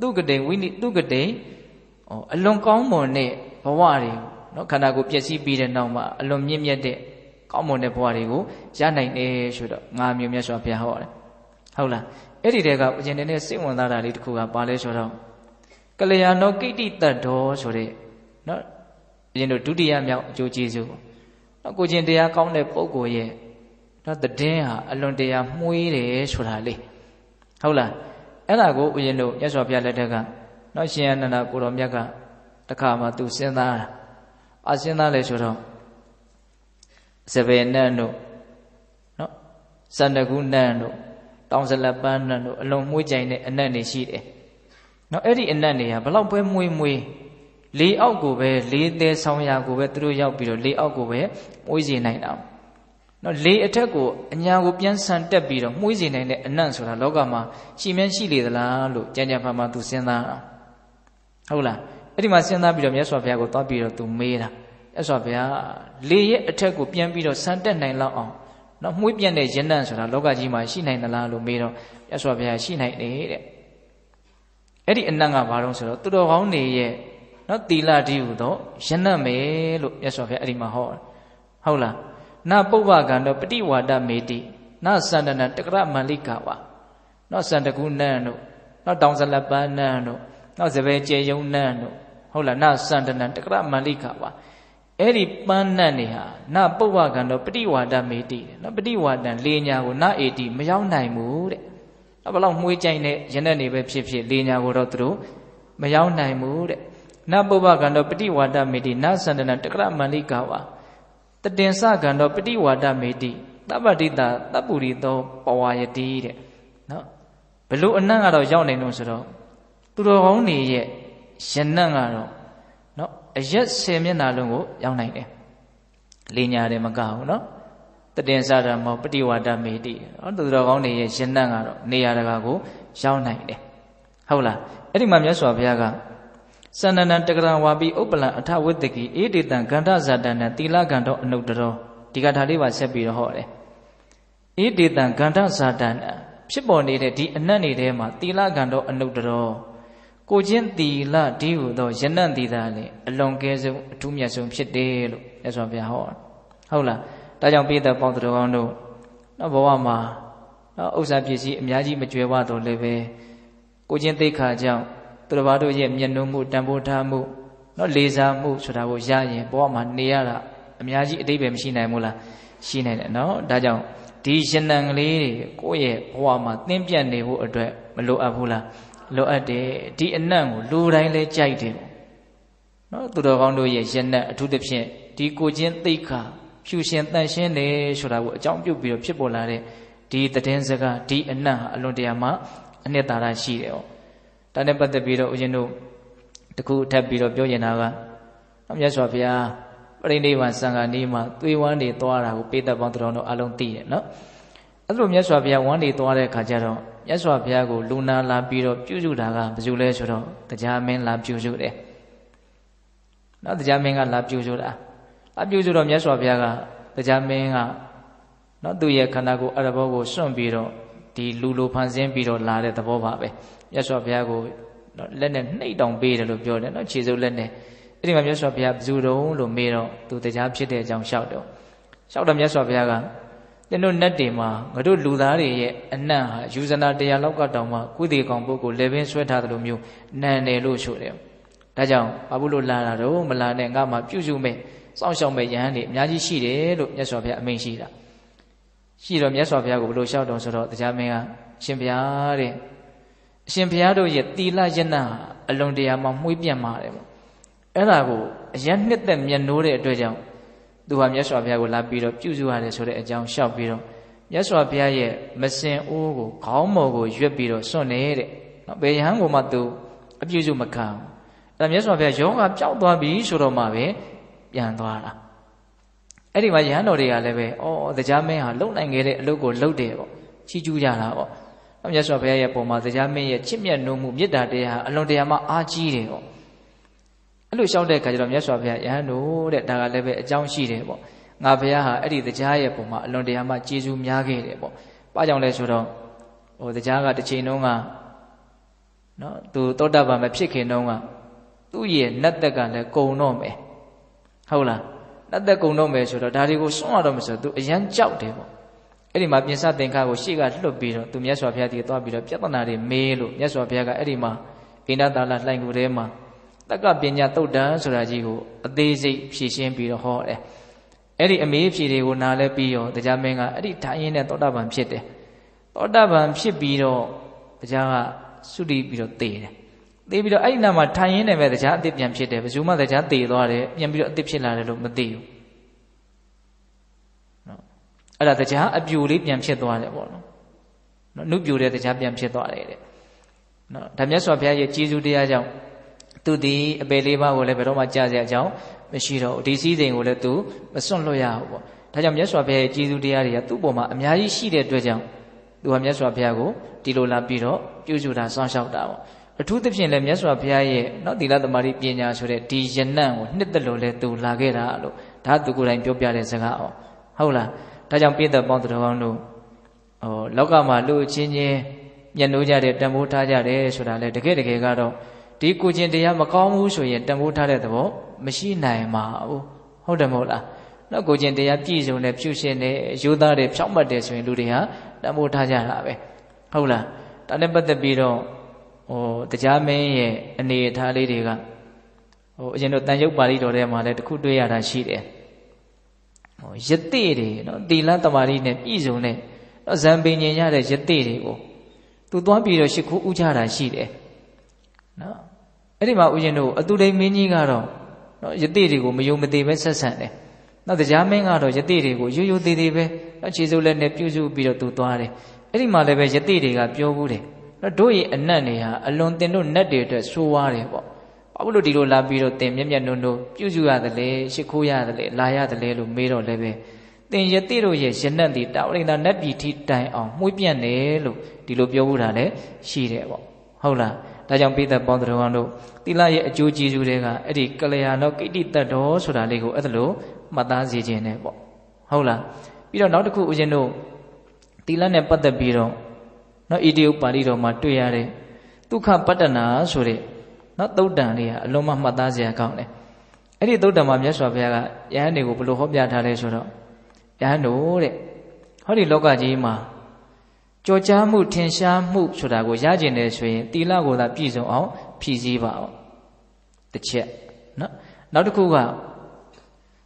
သူကတိဝိနိသူကတိဟောအလွန်ကောင်းမွန်တဲ့ဘဝတွေနော်ခန္ဓာကိုယ်ပျက်စီးပြီးတဲ့နောက်မှာအလွန်မြင့်မြတ်တဲ့ကောင်းမွန်တဲ့ဘဝတွေကိုရနိုင်တယ်ဆိုတော့ငါမျိုးမြတ်စွာဘုရားဟောတယ်ဟုတ်လားအဲ့ဒီတဲကဦးဇင်းတဲ့စိတ်ဝင်စားတာလေးတစ်ခုကပါလဲဆိုတော့ကလျာဏောကိတိတတ်တော်ဆိုတဲ့နော်အရင်တို့ဒုတိယမြောက်အကျိုးကျေးဇူးနော်ကိုကျင်တရားကောင်းတဲ့ပုဂ္ဂိုလ်ရဲ့နော်တည်င်းဟာအလွန်တရာ မှုေးတယ်ဆိုတာလေဟုတ်လားအဲ့ဒါကိုဦးရင်တို့မြတ်စွာဘုရားလက်ထက်က နော်ရှင်အနန္ဒကိုတော်မြတ်ကတခါမှသူစဉ်းစားတာအစဉ်းစားလဲဆိုတော့စပယ်နတ်တို့နော်စန္ဒကုနတ်တို့တောင်စလပန်းနတ်တို့အလွန်မှုကြိုင်တဲ့အနတ်တွေရှိတယ်နော်အဲ့ဒီအနတ်တွေကဘလောက်ပဲမွေးမွေးလေအောက်ကိုပဲလေသေးဆောင်ရာကိုပဲသူတို့ရောက်ပြီးတော့လေအောက်ကိုပဲမွေးစေနိုင်တာနော်လေအထက်ကိုအညာကိုပြန်ဆန်တက်ပြီးတော့မွေးစေနိုင်တဲ့အနတ်ဆိုတာလောကမှာရှိမှန်းရှိလေသလားလို့ကြံကြံမှမှသူစဉ်းစားဟုတ်လားအဲ့ဒီမှာစဉ်းစားပြီးတော့မြတ်စွာဘုရားကိုသွားပြီးတော့သူမေးတာမြတ်စွာဘုရားလေရဲ့အထက်ကိုပြန်ပြီးတော့ဆန်တက်နိုင်လောက်အောင်နော်မွေးပြန့်တဲ့ရဏ္ဏဆိုတာလောကကြီးမှာရှိနိုင်သလားလို့မေးတော့မြတ်စွာဘုရားရှိနိုင်တယ်တဲ့အဲ့ဒီအနတ်ကဘာလို့ဆိုတော့သူတော်ကောင်းတွေရဲ့နော်တီလာတိဟုသောယနတ်မေလို့မြတ်စွာဘုရားအဲ့ဒီမှာဟောဟုတ်လားနပုဗ္ဗကံတော့ပฏิဝါဒမေတိနစန္ဒနာတကရမန္လိကဝါနော်စန္ဒကုနန်းတို့နော်တောင်ဇလပန်းနန်းတို့နော်ဇဘဲကျေယုံနန်းတို့ဟုတ်လားနစန္ဒနာတကရမန္လိကဝါအဲ့ဒီပန်းနတ်တွေဟာနပုဗ္ဗကံတော့ပฏิဝါဒမေတိနော်ပฏิဝါဒံလေညာကိုနအေတိမရောက်နိုင်ဘူးတဲ့ဘလောက်မှုေးကြိုက်တဲ့ရနဲ့နေပဲဖြစ်ဖြစ်လေညာကိုတော့သူတို့မရောက်နိုင်ဘူးတဲ့နပုဗ္ဗကံတော့ပฏิဝါဒမေတိနသန္တနတကရမန္လိကဝါတတင်စကံတော့ပฏิဝါဒမေတိတပ္ပတိတာတပ္ပူရိသောပဝါယတိတဲ့နော်ဘလို့အနတ်ကတော့ရောက်နေလို့ဆိုတော့သူတော်ကောင်းတွေရဲ့ယနတ်ကတော့နော်အရက်၁၀မျက်နှာလုံးကို ရောက်နိုင်တယ်လေညာတယ်မကဘူးနော်တင်စရမောပฏิဝါဒမေတိဟောသူတော်ကောင်းတွေရဲ့ရှင်နှံ့ကတော့နေရာတကာကိုရောက်နိုင်တယ်ဟုတ်လားအဲ့ဒီမှာမြတ်စွာဘုရားကစန္ဒနံတကရံဝါပိဥပ္ပလံအထဝိတ္တကိအေတေတံဂန္ဓဇာတနံတိလကံတော်အနုတ္တရောဒီကထာလေးပါဆက်ပြီးတော့ဟောတယ်အေတေတံဂန္ဓဇာတနံဖြစ်ပေါ်နေတဲ့ဒီအနတ်နေထဲမှာတိလကံတော်အနုတ္တရောကိုချင်းတိလဒီဟုသောယနံတိသာလေအလွန်ကဲဆုံးအထူးမြတ်ဆုံးဖြစ်တယ်လို့မြတ်စွာဘုရားဟောဟုတ်လားဒါကြောင့်ပိဋကပေါင်းတော်ကောင်းတို့နော်ဘဝမှာနော်ဥစ္စာပစ္စည်းအများကြီးမကြွယ်ဝတော့လည်းပဲကိုချင်းသိခါကြောင့်သူတစ်ပါးတို့ရဲ့မျက်နှာမှုတန်ဖိုးထားမှုနော်လေစာမှုဆိုတာကိုရရင်ဘဝမှာနေရတာအများကြီးအတိတ်ပဲမရှိနိုင်ဘူးလားရှိနိုင်တယ်နော်ဒါကြောင့်ဒီရှင်နံကလေးတွေကိုယ့်ရဲ့ဘဝမှာသင်ပြတ်နေဖို့အတွက် မလိုအပ်ဘူးလားလိုအပ်တယ်ဒီအနံ့ကိုလူတိုင်းလဲကြိုက်တယ်နော်သူတော်ကောင်းတို့ရဲ့ရှင်နံ့အထူးသဖြင့်ဒီကိုချင်းသိခါဖြူရှင်တန်ရှင်းတယ်ဆိုတာကိုအကြောင်းပြုပြီးတော့ဖြစ်ပေါ်လာတဲ့ဒီသတင်းစကားဒီအနံ့ဟာအလွန်တရာမှအနှစ်သာရရှိတယ်ဩဒါနဲ့ပတ်သက်ပြီးတော့ဦးဇင်းတို့တခုထပ်ပြီးတော့ပြောရင်တာကအမြတ်စွာဘုရားပြိဋိဘံစံဃာနေမှာသွေးဝမ်းတွေသွားတာကိုပေတတ်ပေါင်းတော်တော်အလုံးသိတယ်နော်အဲ့လိုမြတ်စွာဘုရားဝမ်းတွေသွားတဲ့အခါကျတော့မြတ်စွာဘုရားကိုလူနာလာပြီးတော့ပြုစုတာကဘာလို့လဲဆိုတော့တရားမင်းလာပြုစုတယ်နော်တရားမင်းကလာပြုစုတာအပြုဆိုတော့မြတ်စွာဘုရားကတရားမင်းကနော်သူ့ရဲ့ခန္ဓာကိုယ်အရဘောကိုစွန့်ပြီးတော့ဒီလူလိုဖန်ဆင်းပြီးတော့လာတဲ့သဘောပါပဲမြတ်စွာဘုရားကိုနော်လက်နဲ့နှိပ်တောင်ပေးတယ်လို့ပြောတယ်နော်ခြေစုပ်လက်နဲ့အဲ့ဒီမှာမြတ်စွာဘုရားဘယ်သူတုံးလို့မေးတော့သူတရားဖြစ်တဲ့အကြောင်းလျှောက်တော့လျှောက်တော့မြတ်စွာဘုရားကသင်တို့နတ်တွေမှာငါတို့လူသားတွေရဲ့အနံ့ဟာယူဇနာတရားလောက်ကတောင်မှကုသေကောင်ပုဂ္ဂိုလ်လေပင်ဆွဲထားတယ်လို့မျိုးနံတယ်လို့ဆိုတယ်။ဒါကြောင့်ဘာဘူးလို့လာတာတော့မလာနဲ့ငါမှပြုစုမဲ့စောင့်ရှောက်မဲ့ယဟန်တွေအများကြီးရှိတယ်လို့မြတ်စွာဘုရားအမိန့်ရှိတာရှိတော့မြတ်စွာဘုရားကိုဘယ်လိုလျှောက်တော့ဆိုတော့တရားမင်းကအရှင်ဘုရားတဲ့အရှင်ဘုရားတို့ရဲ့တီလယနာ အလွန်တရာမှမှုပြန့်ပါတယ်ပေါ့အဲ့ဒါကိုအယက်နှစ်သက်မျက်နှိုးတဲ့အတွက်ကြောင့်သူဟာမြတ်စွာဘုရားကိုလာပြီးတော့ပြုစုရတယ်ဆိုတဲ့အကြောင်းလျှောက်ပြီးတော့မြတ်စွာဘုရားရဲ့မစင်အိုးကိုခေါင်းမော်ကိုရွက်ပြီးတော့စွန့်နေတဲ့နော်ဘေယဟန်ကိုမှသူအပြုစုမခံဘူးအဲ့ဒါမြတ်စွာဘုရားယောဂပျောက်သွားပြီဆိုတော့မှပဲပြန်သွားတာအဲ့ဒီမှာရဟန်းတော်တွေကလည်းပဲအော်တရားမင်းဟာလုံနိုင်ခဲ့တဲ့အလုပ်ကိုလုပ်တယ်ပေါ့ချီးကျူးကြတာပေါ့။နောက်မြတ်စွာဘုရားရဲ့ပုံမှာတရားမင်းရဲ့ချစ်မြတ်နိုးမှုမေတ္တာတရားအလွန်တရာမှအားကြီးတယ်ပေါ့။အဲ့လိုရှောင်းတဲ့အခါကျတော့မြတ်စွာဘုရားရဟန်းတို့တဲ့ဒါကလည်းပဲအကြောင်းရှိတယ်ပေါ့။ငါဘုရားဟာအဲ့ဒီတရားရဲ့ပုံမှာအလွန်တရာမှကျေးဇူးများခဲ့တယ်ပေါ့။ဘာကြောင့်လဲဆိုတော့ဟိုတရားကတစ်ချိန်တုန်းကနော်သူတောတာပံမဖြစ်ခင်တုန်းကသူ့ရဲ့နတ်သက်ကလည်းကုံတော့မယ်။ဟုတ်လားလက်သက်ကုံတော့မယ်ဆိုတော့ဒါတွေကိုစွန့်ရတော့မယ်ဆိုတော့ तू အရန်ကြောက်တယ်ပေါ့အဲ့ဒီမှာပြင်စသင်္ခါကိုရှေ့ကလွတ်ပြီးတော့ तू မြတ်စွာဘုရားကြီးသွားပြီးတော့ပြဿနာတွေမေးလို့မြတ်စွာဘုရားကအဲ့ဒီမှာအိန္ဒသာလလှိုင်ကိုထဲမှာတက္ကပညာတုတ်တန်ဆိုတာကြီးကိုအသေးစိတ်ဖြည့်ရှင်းပြီးတော့ဟောတယ်အဲ့ဒီအမေးဖြေတွေကိုနားလဲပြီးရောတရားမင်းကအဲ့ဒီထိုင်းရင်နဲ့သောတာပန်ဖြစ်တယ်သောတာပန်ဖြစ်ပြီးတော့တရားကသုတိပြီးတော့တည်တယ်သိပြီးတော့အဲ့နာမှာထိုင်ရင်းနဲ့ပဲတရားအသစ်ပြန်ဖြစ်တယ်ဘယ်သူမှတရားတည်သွားတယ်ပြန်ပြီးတော့အသစ်ဖြစ်လာတယ်လို့မသိဘူးနော်အဲ့ဒါတရားအပြူလေးပြန်ဖြစ်သွားတယ်ပေါ့နော်နော်နုပြူတဲ့တရားပြန်ဖြစ်သွားတယ်တဲ့နော်ဒါမြတ်စွာဘုရားရဲ့ကျေးဇူးတရားကြောင့်သူဒီအပေလေးပါးကိုလည်းဘယ်တော့မှကြားစရာအကြောင်းမရှိတော့ဒီစည်းစိမ်ကိုလည်းသူမစွန့်လွတ်ရဘူးပေါ့ဒါကြောင့်မြတ်စွာဘုရားရဲ့ကျေးဇူးတရားတွေကသူ့ပေါ်မှာအများကြီးရှိတဲ့အတွက်ကြောင့်သူဟာမြတ်စွာဘုရားကိုဒီလိုလာပြီးတော့ပြုစုတာစောင့်ရှောက်တာပေါ့အထူးသဖြင့်လည်းမြတ်စွာဘုရားရဲ့နော်သီလသမารိပညာဆိုတဲ့ဒီယနံ့ကိုနှစ်သက်လို့လဲသူလာခဲ့တာလို့ဒါသူကိုယ်တိုင်ပြောပြတဲ့စကားအောင်ဟုတ်လားဒါကြောင့်ပြည့်တဲ့ပေါင်းတော်ကောင်းတို့ဟိုလောကမှာလူချင်းချင်းမျက်နှိုးကြတယ်တန်ဖိုးထားကြတယ်ဆိုတာလဲတကယ်တကယ်ကတော့ဒီကိုချင်းတရားမကောင်းဘူးဆိုရင်တန်ဖိုးထားတဲ့သဘောမရှိနိုင်ပါဘူးဟုတ်တယ်မဟုတ်လားနော်ကိုချင်းတရားပြည့်စုံတယ်ဖြူရှင်တယ်ရိုးသားတယ်ဖြောင့်မတ်တယ်ဆိုရင်လူတွေဟာတန်ဖိုးထားကြတာပဲဟုတ်လားဒါနဲ့ပတ်သက်ပြီးတော့ဟိုတရားမင်းရဲ့အနေအထားလေးတွေကဟိုအရင်တော့တန်ရုပ်ပါဠိတော်ထဲမှာလည်းတခုတွေ့ရတာရှိတယ်ဟိုယတိတွေနော်တီလတမာရီနဲ့ပြည်စုံတဲ့နော်ဇံပင်ញင်ရတဲ့ယတိတွေကို သူသွားပြီးတော့ရှ िख ူးဥကြတာရှိတယ်နော်အဲ့ဒီမှာဦးရင်တို့အတူတိန်မင်းကြီးကတော့နော်ယတိတွေကိုမယုံမသေးပဲဆက်ဆံတယ်နောက်တရားမင်းကတော့ယတိတွေကိုရိုးရိုးသေးသေးပဲနော်ခြေစိုးလက်နဲ့ပြုစုပြီးတော့သူသွားတယ်အဲ့ဒီမှာလည်းပဲယတိတွေကပြောဘူးတယ်နော်တို့ရဲ့အနတ်တွေဟာအလွန်တင်တို့နတ်တွေအတွက်ဆိုးွားတယ်ပေါ့ဘာလို့ဒီလိုလာပြီးတော့တင်မျက်မျက်နှုံနှုံပြုစုရသလဲရှ िख ိုးရသလဲလာရသလဲလို့မေးတော့လည်းပဲတင်ယတိတို့ရဲ့ယနတ်တွေတာဝရိန္ဒနတ်ပြည်ထိတိုင်အောင်မှုပြန့်တယ်လို့ဒီလိုပြောဖို့တာလည်းရှိတယ်ပေါ့ဟုတ်လားဒါကြောင့်ပိသက်ပေါင်းတော်တို့သီလရဲ့အကျိုးကျေးဇူးတွေကအဲ့ဒီကလျာဏောကိတိတတ်တော်ဆိုတာလေးကိုအဲ့ဒါလို့မှတ်သားစေခြင်းနဲ့ပေါ့ဟုတ်လားပြီးတော့နောက်တစ်ခုဦးဇင်းတို့သီလနဲ့ပတ်သက်ပြီးတော့နော်ဣတိယုပါဠိတော်မှာတွေ့ရတဲ့ဒုက္ခပတ္တနာဆိုတဲ့နော်သုတ်တန်လေးကအလုံးမမှတ်သားစရာကောင်းတယ်အဲ့ဒီသုတ်တန်မှာမြတ်စွာဘုရားကယဟန်တွေကိုဘယ်လိုဟောပြထားလဲဆိုတော့ယဟန်တို့တဲ့ဟောဒီလောကကြီးမှာကြော်ကြားမှုထင်ရှားမှုဆိုတာကိုရကျင်တယ်ဆိုရင်တိလကိုသာပြည့်စုံအောင်ဖြည့်ဆည်းပါအောင်တစ်ချက်နော်နောက်တစ်ခုက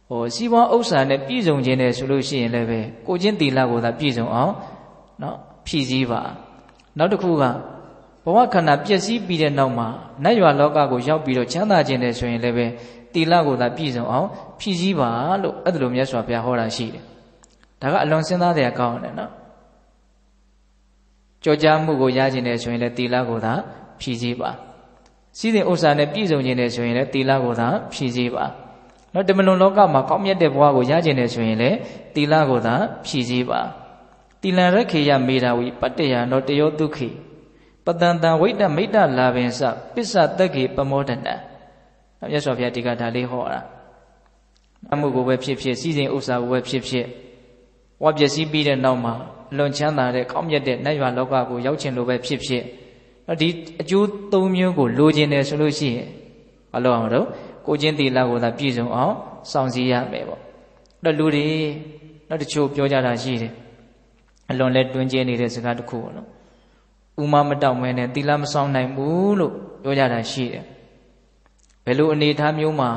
ဟိုစီးပွားဥစ္စာနဲ့ပြည့်စုံခြင်းနဲ့ဆိုလို့ရှိရင်လည်းပဲကိုချင်းတိလကိုသာပြည့်စုံအောင်နော်ဖြည့်ဆည်းပါနောက်တစ်ခုကဘဝခန္ဓာပျက်စီးပြီးတဲ့နောက်မှာနတ်ရွာလောကကိုရောက်ပြီးတော့ချမ်းသာခြင်းတယ်ဆိုရင်လည်းပဲတိလကိုသာပြည့်စုံအောင် ဖြည့်ဆည်းပါလို့အဲ့ဒါလိုမြတ်စွာဘုရားဟောတာရှိတယ်။ဒါကအလွန်စဉ်းစားတဲ့အကောင်းတယ်နော်။ကြောကြားမှုကိုရခြင်းတယ်ဆိုရင်လည်းတိလကိုသာ ဖြည့်ဆည်းပါ။စီးတဲ့ဥစ္စာနဲ့ပြည့်စုံခြင်းတယ်ဆိုရင်လည်းတိလကိုသာ ဖြည့်ဆည်းပါ။နော်တမလွန်လောကမှာကောင်းမြတ်တဲ့ဘဝကိုရခြင်းတယ်ဆိုရင်လည်းတိလကိုသာ ဖြည့်ဆည်းပါ။တိလံရခေယမေတာဝိပတ္တယနောတယောဒုခိပတန်တံဝိတ္တမိတ္တလာပင်စပစ္စတက္ခေပမောဒနံအမြတ်စွာဘုရားဒီကဒါလေးဟောတာအမှုကိုပဲဖြစ်ဖြစ်စီစဉ်ဥစ္စာကိုပဲဖြစ်ဖြစ်ဝါပျက်စီးပြီးတဲ့နောက်မှာလွန်ချမ်းသာတဲ့ကောင်းမြတ်တဲ့နတ်ရွာလောကကိုရောက်ချင်လို့ပဲဖြစ်ဖြစ်ဒီအကျိုး၃မျိုးကိုလိုချင်တယ်ဆိုလို့ရှိရင်ဘာလို့အောင်တော့ကိုချင်းတီလာကိုသာပြည့်စုံအောင်စောင့်စည်းရမယ်ပေါ့အဲ့တော့လူတွေနောက်တချို့ပြောကြတာရှိတယ်အလွန်လဲတွင်ကျဲနေတဲ့စကားတစ်ခုပေါ့နော်ဥမမတောက်မဲနဲ့သီလမဆောင်နိုင်ဘူးလို့ပြောကြတာရှိတယ်ဘယ်လိုအနေအထားမျိုးမှာ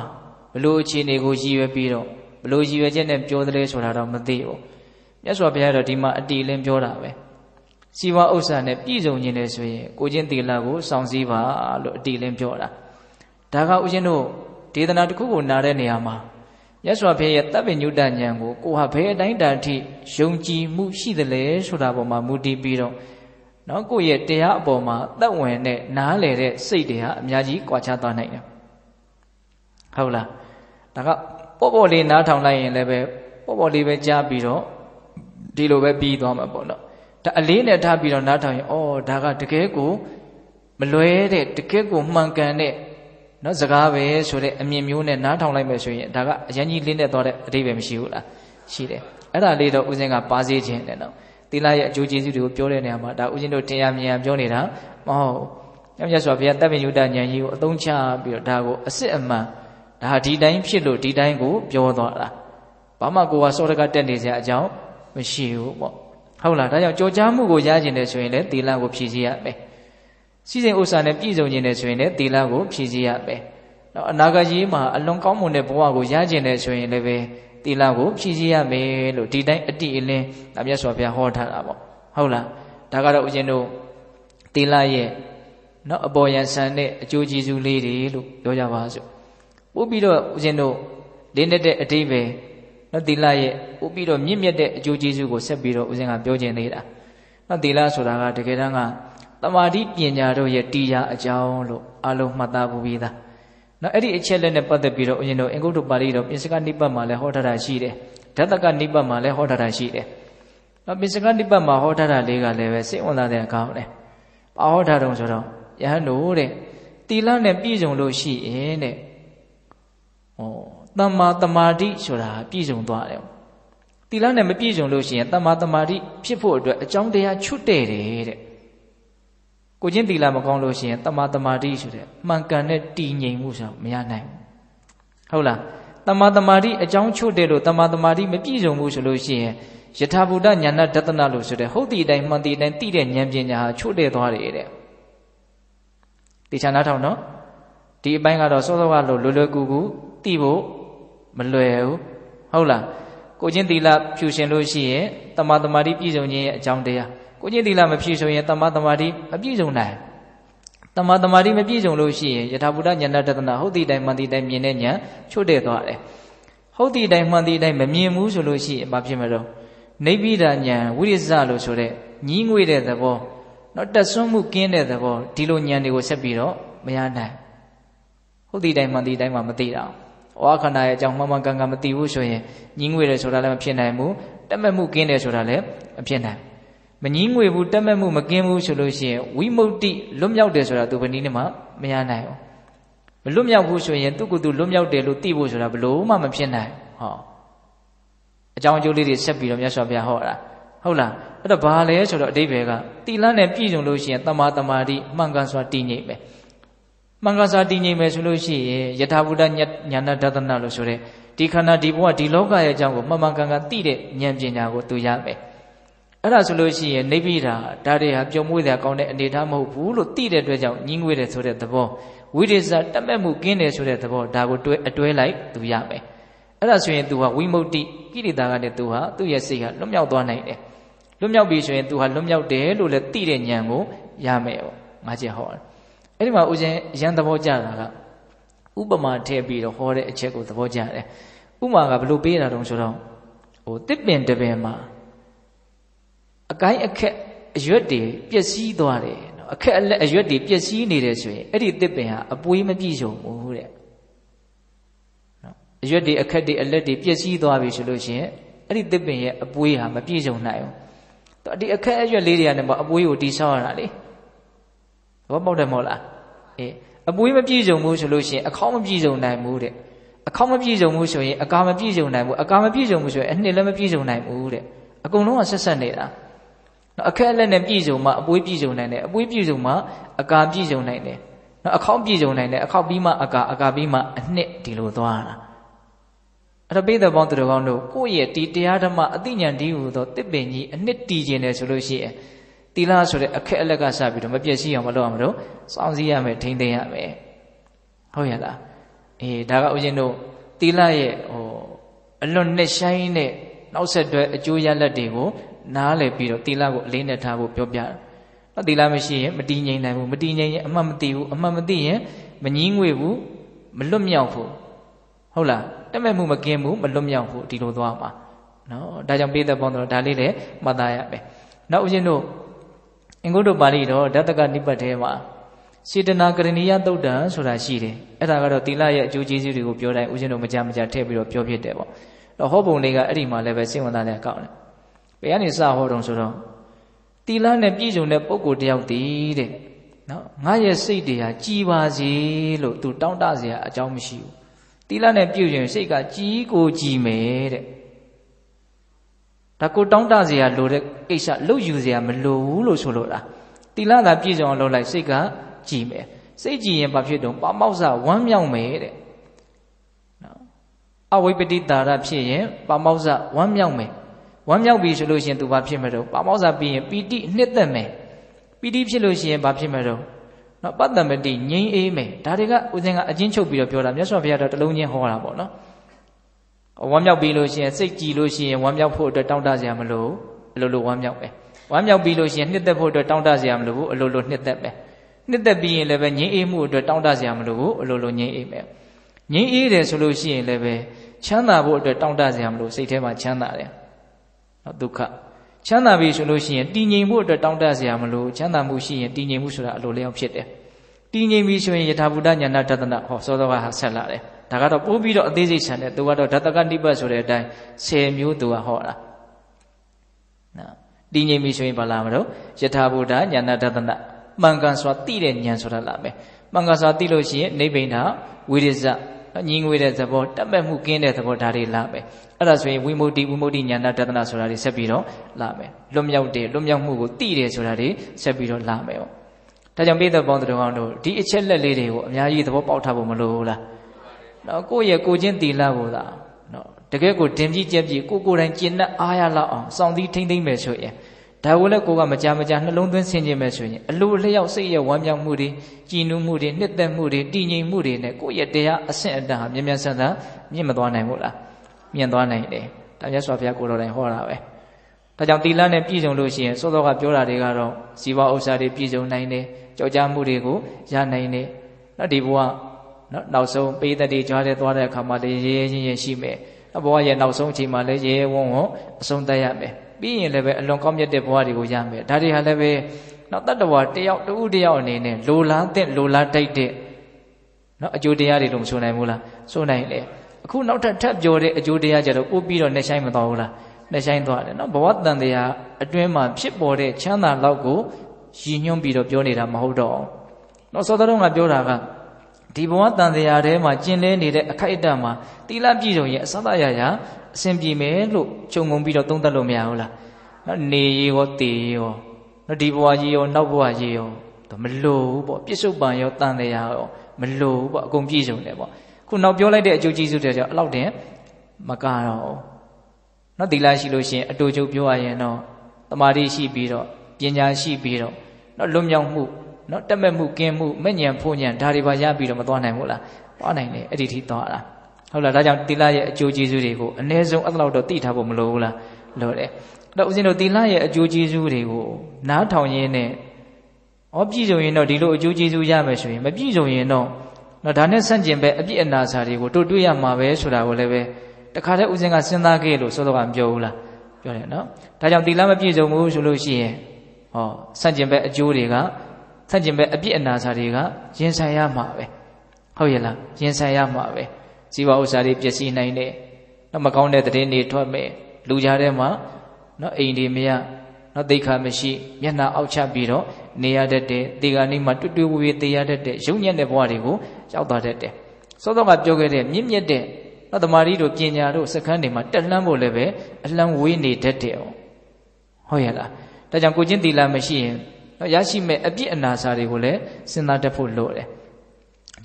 ဘယ်လိုအခြေအနေကိုရည်ရွယ်ပြီးတော့ဘယ်လိုရည်ရွယ်ချက်နဲ့ပြောတယ်ဆိုတာတော့မသိဘူးမြတ်စွာဘုရားတော့ဒီမှာအတီလင်းပြောတာပဲစီဝါဥစ္စာနဲ့ပြည့်စုံခြင်းလေဆိုရင် ကိုချင်းသီလကိုစောင့်စည်းပါလို့အတီလင်းပြောတာဒါကဥရှင်တို့ဒေသနာတစ်ခုကိုနားတဲ့နေရာမှာမြတ်စွာဘုရားရဲ့တပ်ပညုတဉာဏ်ကိုကိုဟာဘယ်အတိုင်းတာထိယုံကြည်မှုရှိသလဲဆိုတာပေါ်မှာမူတည်ပြီးတော့နော်ကိုယ့်ရဲ့တရားအပေါ်မှာသက်ဝင်တဲ့နားလည်တဲ့စိတ်တွေဟာအများကြီးကြွားချသွားနိုင်တယ်ဟုတ်လားဒါကပေါ့ပေါ့လေးနားထောင်လိုက်ရင်လည်းပဲပေါ့ပေါ့လေးပဲကြားပြီးတော့ဒီလိုပဲပြီးသွားမှာပေါ့နော်ဒါအလေးနဲ့ထားပြီးတော့နားထောင်ရင်အော်ဒါကတကယ်ကိုမလွဲတဲ့တကယ်ကိုမှန်ကန်တဲ့နော်စကားပဲဆိုတဲ့အမြင်မျိုးနဲ့နားထောင်လိုက်မယ်ဆိုရင်ဒါကအရင်ကြီးလင်းတဲ့သွားတဲ့အတိပဲမရှိဘူးလားရှိတယ်အဲ့ဒါလေးတော့ဦးဇင်းကပါစေခြင်းတဲ့နော်သီလရဲ့အကျိုးကျေးဇူးတွေကို ပြောတဲ့နေရာမှာဒါဦးဇင်းတို့တင်ရမြန်ပြောနေတာမဟုတ်ညမြတ်စွာဘုရားတပ်ပင်ယုတဉာဏ်ကြီးကိုအသုံးချပြီးတော့ဒါကိုအစစ်အမှန်ဒါဒီတိုင်းဖြစ်လို့ဒီတိုင်းကိုပြောသွားတာဘာမှကိုကစောတကတက်နေစရာအကြောင်းမရှိဘူးပေါ့ဟုတ်လားဒါကြောင့်ကြောကြားမှုကိုရကျင်တယ်ဆိုရင်လည်းသီလကိုဖြည့်ဆည်းရမယ်စီစဉ်ဥစ္စာနဲ့ပြည့်စုံခြင်းနဲ့ဆိုရင်လည်းသီလကိုဖြည့်ဆည်းရပဲနော်အနာဂတ်ရေးမှာအလွန်ကောင်းမွန်တဲ့ဘဝကိုရခြင်းနဲ့ဆိုရင်လည်းပဲသီလကိုဖြည့်ဆည်းရမယ်လို့ဒီတိုင်းအတိအလင်းအမြတ်စွာဘုရားဟောထားတာပေါ့ဟုတ်လားဒါကတော့ဦးဇင်းတို့သီလရဲ့နော်အပေါ်ယံဆန်တဲ့အကျိုးကျေးဇူးလေးတွေလို့ပြောကြပါစို့ပို့ပြီးတော့ဦးဇင်းတို့လေးနဲ့တဲ့အတိပဲနော်သီလရဲ့ပို့ပြီးတော့မြင့်မြတ်တဲ့အကျိုးကျေးဇူးကိုဆက်ပြီးတော့ဦးဇင်းကပြောခြင်းနေတာနော်သီလဆိုတာကတကယ်တမ်းကတမာတိပညာတို့ရဲ့တရားအကြောင်းလို့အလုံးမှတ်သားဖို့ပြီးသားနော်အဲ့ဒီအချက်လက်နဲ့ပတ်သက်ပြီးတော့ဦးဇင်းတို့အင်္ဂုတ္တပါဠိတော်ပိစကနိပတ်မှာလည်းဟောထားတာရှိတယ်ဓတကနိပတ်မှာလည်းဟောထားတာရှိတယ်နော်ပိစကနိပတ်မှာဟောထားတာလေးကလည်းပဲစိတ်ဝင်စားတဲ့အကောင်းတယ်ဘာဟောထားတုံးဆိုတော့ယဟန်တို့တဲ့တီလနဲ့ပြည့်စုံလို့ရှိရင်တဲ့ဟောတမ္မာတမာတိဆိုတာပြည့်စုံသွားတယ်တီလနဲ့မပြည့်စုံလို့ရှိရင်တမ္မာတမာတိဖြစ်ဖို့အတွက်အကြောင်းတရားချွတ်တဲ့တယ်တဲ့ကိုချင်းတီလာမကောင်းလို့ရှိရင်တမာတမာတိဆိုတဲ့မှန်ကန်တဲ့တည်ငြိမ်မှုဆိုမရနိုင်ဘူးဟုတ်လားတမာတမာတိအကြောင်းချို့တယ်လို့တမာတမာတိမပြည့်စုံဘူးဆိုလို့ရှိရင်ယထာဘူတညာဏဒတနာလို့ဆိုတဲ့ဟုတ်ဒီတိုင်းမှန်ဒီတိုင်းတိတဲ့ဉာဏ်ပညာဟာချို့တဲ့သွားတယ်တဲ့တေချာနားထောင်နော်ဒီအပိုင်းကတော့စောစောကလို့လွယ်လွယ်ကူကူတိဖို့မလွယ်ဘူးဟုတ်လားကိုချင်းတီလာဖြူရှင်လို့ရှိရင်တမာတမာတိပြည့်စုံခြင်းရဲ့အကြောင်းတရားကိုကျင့်သီလမပြည့်စုံရင်တမ္မာတမာတိမပြည့်စုံနိုင်တမ္မာတမာတိမပြည့်စုံလို့ရှိရင်ယထာဘုဒ္ဓဉာဏတတနာဟုတ်တိတိုင်းမှန်တိတိုင်းမြင်တဲ့ဉာဏ်ချွတ်တဲ့သွားတယ်ဟုတ်တိတိုင်းမှန်တိတိုင်းမမြင်ဘူးဆိုလို့ရှိရင်ဘာဖြစ်မလို့နိဗ္ဗိဒဉာဏ်ဝိရိစလို့ဆိုတဲ့ညီးငွေ့တဲ့သဘောနော်တက်ဆွမှုကင်းတဲ့သဘောဒီလိုဉာဏ်တွေကိုဆက်ပြီးတော့မရနိုင်ဟုတ်တိတိုင်းမှန်တိတိုင်းမှမသိတော့ဩခန္ဓာရဲ့အကြောင်းမှန်မှန်ကန်ကန်မသိဘူးဆိုရင်ညီးငွေ့တယ်ဆိုတာလည်းမဖြစ်နိုင်ဘူးတက်မဲ့မှုကင်းတယ်ဆိုတာလည်းမဖြစ်နိုင်မငင်းငွေဘူးတက်မဲ့မှုမကင်းဘူးဆိုလို့ရှိရင်ဝိမု ക്തി လွတ်မြောက်တယ်ဆိုတာသူဘယ်နည်းနဲ့မှမရနိုင်ဘူးမလွတ်မြောက်ဘူးဆိုရင်သူ့ကိုယ်သူလွတ်မြောက်တယ်လို့သိဖို့ဆိုတာဘလို့မှမဖြစ်နိုင်ဟောအကြောင်းအကျိုးလေးတွေဆက်ပြီးတော့မြတ်စွာဘုရားဟောတာဟုတ်လားအဲ့တော့ဘာလဲဆိုတော့အတိဘယ်ကတိလန်းနဲ့ပြည့်စုံလို့ရှိရင်တမာတမာတိမှန်ကန်စွာတည်ငြိမ်ပဲမှန်ကန်စွာတည်ငြိမ်မယ်ဆိုလို့ရှိရင်ယထာဘုဒ္ဓညာဏဒသနလို့ဆိုတဲ့ဒီခန္ဓာဒီဘဝဒီလောကရဲ့အကြောင်းကိုမှန်မှန်ကန်ကန်သိတဲ့ဉာဏ်ပညာကိုသူရမယ်အဲ့ဒါဆိုလို့ရှိရင်နိဗ္ဗိဒာဒါတွေဟာပျော်မွေ့တဲ့အကောင်းတဲ့အနေထားမဟုတ်ဘူးလို့သိတဲ့အတွက်ကြောင့်ညင်းငွေတယ်ဆိုတဲ့သဘောဝိရိစတက်မဲ့မှုကင်းတယ်ဆိုတဲ့သဘောဒါကိုတွဲအတွဲလိုက်သူရမယ်အဲ့ဒါဆိုရင် तू ဟာဝိမု ക്തി ကိရိတာကနဲ့ तू ဟာသူ့ရဲ့စိတ်ဟာလွတ်မြောက်သွားနိုင်တယ်လွတ်မြောက်ပြီဆိုရင် तू ဟာလွတ်မြောက်တယ်လို့လည်းသိတဲ့ဉာဏ်ကိုရမယ်ပေါ့မကျဟောအဲ့ဒီမှာဦးဇင်းရန်သဘောကြတာကဥပမာထည့်ပြီးတော့ဟောတဲ့အချက်ကိုသဘောကျတယ်ဥမာကဘလို့ပေးတာတုံးဆိုတော့ဟိုတစ်ပင်တပင်မှာအကိုင်းအခက်အရွက်တွေပျက်စီးသွားတယ်နော်အခက်အလက်အရွက်တွေပျက်စီးနေတယ်ဆိုရင်အဲ့ဒီသစ်ပင်ဟာအပွေးမပြည့်စုံဘူးတဲ့နော်အရွက်တွေအခက်တွေအလက်တွေပျက်စီးသွားပြီဆိုလို့ရှိရင်အဲ့ဒီသစ်ပင်ရဲ့အပွေးဟာမပြည့်စုံနိုင်ဘူးဒီအခက်အရွက်လေးတွေကလည်းပေါ့အပွေးကိုတိဆောက်ရတာလေဘောပေါက်တယ်မဟုတ်လားအေးအပွေးမပြည့်စုံဘူးဆိုလို့ရှိရင်အခေါင်းမပြည့်စုံနိုင်ဘူးတဲ့အခေါင်းမပြည့်စုံဘူးဆိုရင်အကာမပြည့်စုံနိုင်ဘူးအကာမပြည့်စုံဘူးဆိုရင်အနှစ်လည်းမပြည့်စုံနိုင်ဘူးတဲ့အကုန်လုံးကဆက်ဆက်နေတာနော်အခက်အလက်နဲ့ပြည့်စုံမှအပွေးပြည့်စုံနိုင်တယ်အပွေးပြည့်စုံမှအကာပြည့်စုံနိုင်တယ်နော်အခေါက်ပြည့်စုံနိုင်တယ်အခေါက်ပြီးမှအကာအကာပြီးမှအနှစ်ဒီလိုသွားတာအဲ့တော့ပိဿပေါင်းသူတော်ကောင်းတို့ကိုယ့်ရဲ့ဒီတရားဓမ္မအသိဉာဏ်ဒီဟူသောတစ်ပင်ကြီးအနှစ်တည်ခြင်းတယ်ဆိုလို့ရှိရင်တိလာဆိုတဲ့အခက်အလက်ကစပြီးတော့မပြည့်စည်အောင်မလုပ်ရမလို့စောင့်စည်းရမယ်ထိန်းသိမ်းရမယ်ဟုတ်ရလားအေးဒါကဦးဇင်းတို့တိလာရဲ့ဟိုအလွန်နှက်ရှိုင်းတဲ့နောက်ဆက်တွဲအကျိုးရလဒ်တွေကိုနားလည်ပြီးတော့သီလကိုအလေးနဲ့ထားဖို့ပြောပြတာ။နော်သီလမရှိရင်မတည်ငြိမ်နိုင်ဘူးမတည်ငြိမ်ရင်အမှတ်မသိဘူးအမှတ်မသိရင်မငြင်းငွေဘူးမလွတ်မြောက်ဘူးဟုတ်လားတက်မဲ့မှုမကင်းဘူးမလွတ်မြောက်ဘူးဒီလိုသွားပါနော်ဒါကြောင့်ပေးသက်ပေါင်းတော့ဒါလေးလည်းမှတ်သားရမယ်။နောက်ဦးဇင်းတို့အင်္ဂုတ္တပါဠိတော်ဓတ္တကနိပတ်ထဲမှာစေတနာကရဏီယသုတ်တံဆိုတာရှိတယ်။အဲ့ဒါကတော့သီလရဲ့အကျိုးကျေးဇူးတွေကိုပြောတိုင်းဦးဇင်းတို့မကြမကြထည့်ပြီးတော့ပြောဖြစ်တယ်ပေါ့။တော့ဟောပုံလေးကအဲ့ဒီမှာလည်းပဲစိတ်ဝင်စားတဲ့အကောင့်လေ။ဘယ်ကနေစဟောတော့ဆိုတော့တီလာနဲ့ပြည့်စုံတဲ့ပုဂ္ဂိုလ်တယောက်တည်းတဲ့နော်ငါရဲ့စိတ်တွေဟာကြည်ပါစေလို့သူ တောင်းတเสียအကြောင်းမရှိဘူးတီလာနဲ့ပြည့်စုံစိတ်ကကြည်ကိုကြည်မယ်တဲ့ဒါကိုတောင်းတเสียလိုတဲ့ကိစ္စလှုပ်ယူเสียမလိုဘူးလို့ဆိုလို့လားတီလာသာပြည့်စုံအောင်လုပ်လိုက်စိတ်ကကြည်မယ်စိတ်ကြည်ရင်ဘာဖြစ်တော့ပမောက်စဝမ်းမြောက်မယ်တဲ့နော်အဝိပတိတာရဖြစ်ရင်ပမောက်စဝမ်းမြောက်မယ်ဝမ်းမြောက်ပြီဆိုလို့ရှိရင်သူဘာဖြစ်မှာတော့ပါမောဇာပြီးရင်ပီတိနှစ်သက်မယ်ပီတိဖြစ်လို့ရှိရင်ဘာဖြစ်မှာတော့နော်ပတ္တမတိငြိမ်းအေးမယ်ဒါတွေကဦးဇင်ကအချင်းချုပ်ပြီးတော့ပြောတာမြတ်စွာဘုရားတော့တလုံးချင်းဟောတာပေါ့နော်ဝမ်းမြောက်ပြီလို့ရှိရင်စိတ်ကြည်လို့ရှိရင်ဝမ်းမြောက်ဖို့အတွက်တောင့်တစရာမလိုအလိုလိုဝမ်းမြောက်ပဲဝမ်းမြောက်ပြီလို့ရှိရင်နှစ်သက်ဖို့အတွက်တောင့်တစရာမလိုဘူးအလိုလိုနှစ်သက်ပဲနှစ်သက်ပြီးရင်လည်းပဲငြိမ်းအေးမှုအတွက်တောင့်တစရာမလိုဘူးအလိုလိုငြိမ်းအေးမယ်ငြိမ်းအေးတယ်ဆိုလို့ရှိရင်လည်းပဲချမ်းသာဖို့အတွက်တောင့်တစရာမလိုစိတ်ထဲမှာချမ်းသာတယ်နော်ဒုက္ခချမ်းသာပြီဆိုလို့ရှိရင်တည်ငြိမ်ဖို့အတွက်တောင်းတဆရာမလို့ချမ်းသာမှုရှိရင်တည်ငြိမ်မှုဆိုတာအလိုလျောက်ဖြစ်တယ်တည်ငြိမ်ပြီဆိုရင်ယထာဘုဒ္ဓညာဏတတနာဟောစောစောကဆက်လာတယ်ဒါကတော့ပို့ပြီးတော့အသေးစိတ်ဆန်တယ်သူကတော့ဓတကနိပတ်ဆိုတဲ့အတိုင်း10မျိုးသူကဟောတာနော်တည်ငြိမ်ပြီဆိုရင်ဘာလာမလို့ယထာဘုဒ္ဓညာဏတတနာမှန်ကန်စွာသိတဲ့ဉာဏ်ဆိုတာလာမယ်မှန်ကန်စွာသိလို့ရှိရင်နိဗ္ဗိဒာဝိရိဇ္ဇညီငွေတဲ့သဘောတတ်မဲ့မှုကင်းတဲ့သဘောဒါတွေလာမယ်အဲ့ဒါဆိုရင်ဝိမု ക്തി ဝိမု ക്തി ညာနာတဒနာဆိုတာတွေဆက်ပြီးတော့လာမယ်လွတ်မြောက်တယ်လွတ်မြောက်မှုကိုသိတယ်ဆိုတာတွေဆက်ပြီးတော့လာမယ်ပေါ့ဒါကြောင့်ပိဿပေါင်းတော်ကောင်တို့ဒီအချက်လက်လေးတွေကိုအများကြီးသဘောပေါက်ထားဖို့မလိုဘူးလားနော်ကိုယ့်ရဲ့ကိုချင်းတီလာကိုသာနော်တကယ်ကိုဒင်ကြီးကြက်ကြီးကိုကိုယ်တိုင်ကျင့်တတ်အားရလောက်အောင်စောင့်သီးထိမ့်သိမ့်မယ်ဆိုရင်ဒါကိုလည်းကိုကမကြမကြနှလုံးသွင်းဆင်ခြင်မဲ့ဆိုရင်အလိုလျောက်စိတ်ရဲ့ဝမ်းမြောက်မှုတွေကြည်နူးမှုတွေနှစ်သက်မှုတွေတည်ငြိမ်မှုတွေနဲ့ကိုယ့်ရဲ့တရားအဆင့်အတန်းဟာမြ мян ဆန်းဆန်းမြင့်မသွားနိုင်ဘူးလားမြင့်သွားနိုင်တယ်ဒါမြတ်စွာဘုရားကိုတော်တိုင်ဟောတာပဲဒါကြောင့်တိလနဲ့ပြည့်စုံလို့ရှိရင်စောစောကပြောတာတွေကတော့ဇီဝဥစ္စာတွေပြည့်စုံနိုင်တယ်ကြောက်ကြမှုတွေကိုရနိုင်တယ်နော်ဒီဘဝနော်နောက်ဆုံးပေးသက်တွေကြားတဲ့သွားတဲ့အခါမှာလည်းရေရေချင်းချင်းရှိမယ်ဘဝရဲ့နောက်ဆုံးအချိန်မှာလည်းရေရေဝုန်းဝုန်းအဆုံးသတ်ရမယ်ပြီးရင်လည်းပဲအလွန်ကောင်းမြတ်တဲ့ဘဝတွေကိုရမယ်ဒါတွေဟာလည်းပဲနော်တတ္တဝါတယောက်တူတယောက်အနေနဲ့လိုလားတဲ့လိုလားတိုက်တဲ့နော်အကျိုးတရားတွေလို့မဆိုနိုင်ဘူးလားဆိုနိုင်လေအခုနောက်ထပ်ထပ်ပြောတဲ့အကျိုးတရားကြတော့ပို့ပြီးတော့နှဆိုင်မတော်ဘူးလားနှဆိုင်သွားတယ်နော်ဘဝတန်တရားအတွင်းမှာဖြစ်ပေါ်တဲ့ချမ်းသာလောက်ကိုရည်ညွှန်းပြီးတော့ပြောနေတာမဟုတ်တော့ဘူးနော်စောသားတော်ကပြောတာကဒီဘဝတန်တရားထဲမှာကျင်လည်နေတဲ့အခိုက်အတန့်မှာတိလပြည့်စုံရဲ့အစသရရာအဆင်ပြေမယ်လို့ခြုံငုံပြီးတော့သုံးသပ်လို့မရဘူးလားနော်နေရောတေရောနော်ဒီဘဝကြီးရောနောက်ဘဝကြီးရောမလိုဘူးပေါ့ပြစ္ဆုတ်ပံရောတန်တရားရောမလိုဘူးပေါ့အကုန်ပြည့်စုံတယ်ပေါ့ခုနောက်ပြောလိုက်တဲ့အကျိုးကျေးဇူးတွေကြောင့်အလောက်တင်မကတော့ဘူးနော်သီလရှိလို့ရှိရင်အတူတူပြောရရင်တော့တမာတိရှိပြီးတော့ပညာရှိပြီးတော့နော်လွတ်မြောက်မှုနော်တက်မဲ့မှုကင်းမှုမဉဏ်ဖို့ဉဏ်ဒါတွေပါရပြီးတော့မသွားနိုင်ဘူးလားသွားနိုင်တယ်အဲ့ဒီထိသွားတာဟုတ်လားဒါကြောင့်သီလရဲ့အကျိုးကျေးဇူးတွေကိုအ ਨੇ ဆုံးအဲ့လောက်တော့သိထားဖို့မလိုဘူးလားလိုတယ်တော့ဦးဇင်းတို့သီလရဲ့အကျိုးကျေးဇူးတွေကိုနားထောင်ရင်းနဲ့ဩပြည့်စုံရင်တော့ဒီလိုအကျိုးကျေးဇူးရမယ်ဆိုရင်မပြည့်စုံရင်တော့နော်ဒါနဲ့ဆန့်ကျင်ပဲအပြစ်အနာစာတွေကိုတို့တွေ့ရမှာပဲဆိုတာကိုလည်းပဲတခါတည်းဦးဇင်းကစဉ်းစားခဲ့လို့စောစောကမပြောဘူးလားပြောတယ်နော်ဒါကြောင့်သီလမပြည့်စုံဘူးဆိုလို့ရှိရင်ဟောဆန့်ကျင်ပဲအကျိုးတွေကဆန့်ကျင်ပဲအပြစ်အနာစာတွေကရင်ဆိုင်ရမှာပဲဟုတ်ရဲ့လားရင်ဆိုင်ရမှာပဲဇီဝဥစ္စာတွေပျက်စီးနိုင်တယ်နော်မကောင်းတဲ့သတင်းတွေထွက်မယ်လူကြားထဲမှာနော်အိမ်တွေမရနော်သိခါမရှိမျက်နှာအောက်ချပြီးတော့နေရတတ်တယ်ဒီကနေ့မှာတွတ်တွဲဝေဝေသိရတတ်တယ်ရုံညံ့တဲ့ဘဝတွေကိုရောက်သွားတတ်တယ်စောစောကပြောခဲ့တဲ့မြင့်မြတ်တဲ့နော်တမာရီတို့ပညာတို့စခန်းတွေမှာတက်လှမ်းဖို့လည်းပဲအလံဝေးနေတတ်တယ်ဟုတ်ရဲ့လားဒါကြောင့်ကိုချင်းတီလာမရှိရင်နော်ရရှိမဲ့အပြစ်အနာစာတွေကိုလည်းစဉ်းစားတတ်ဖို့လိုတယ်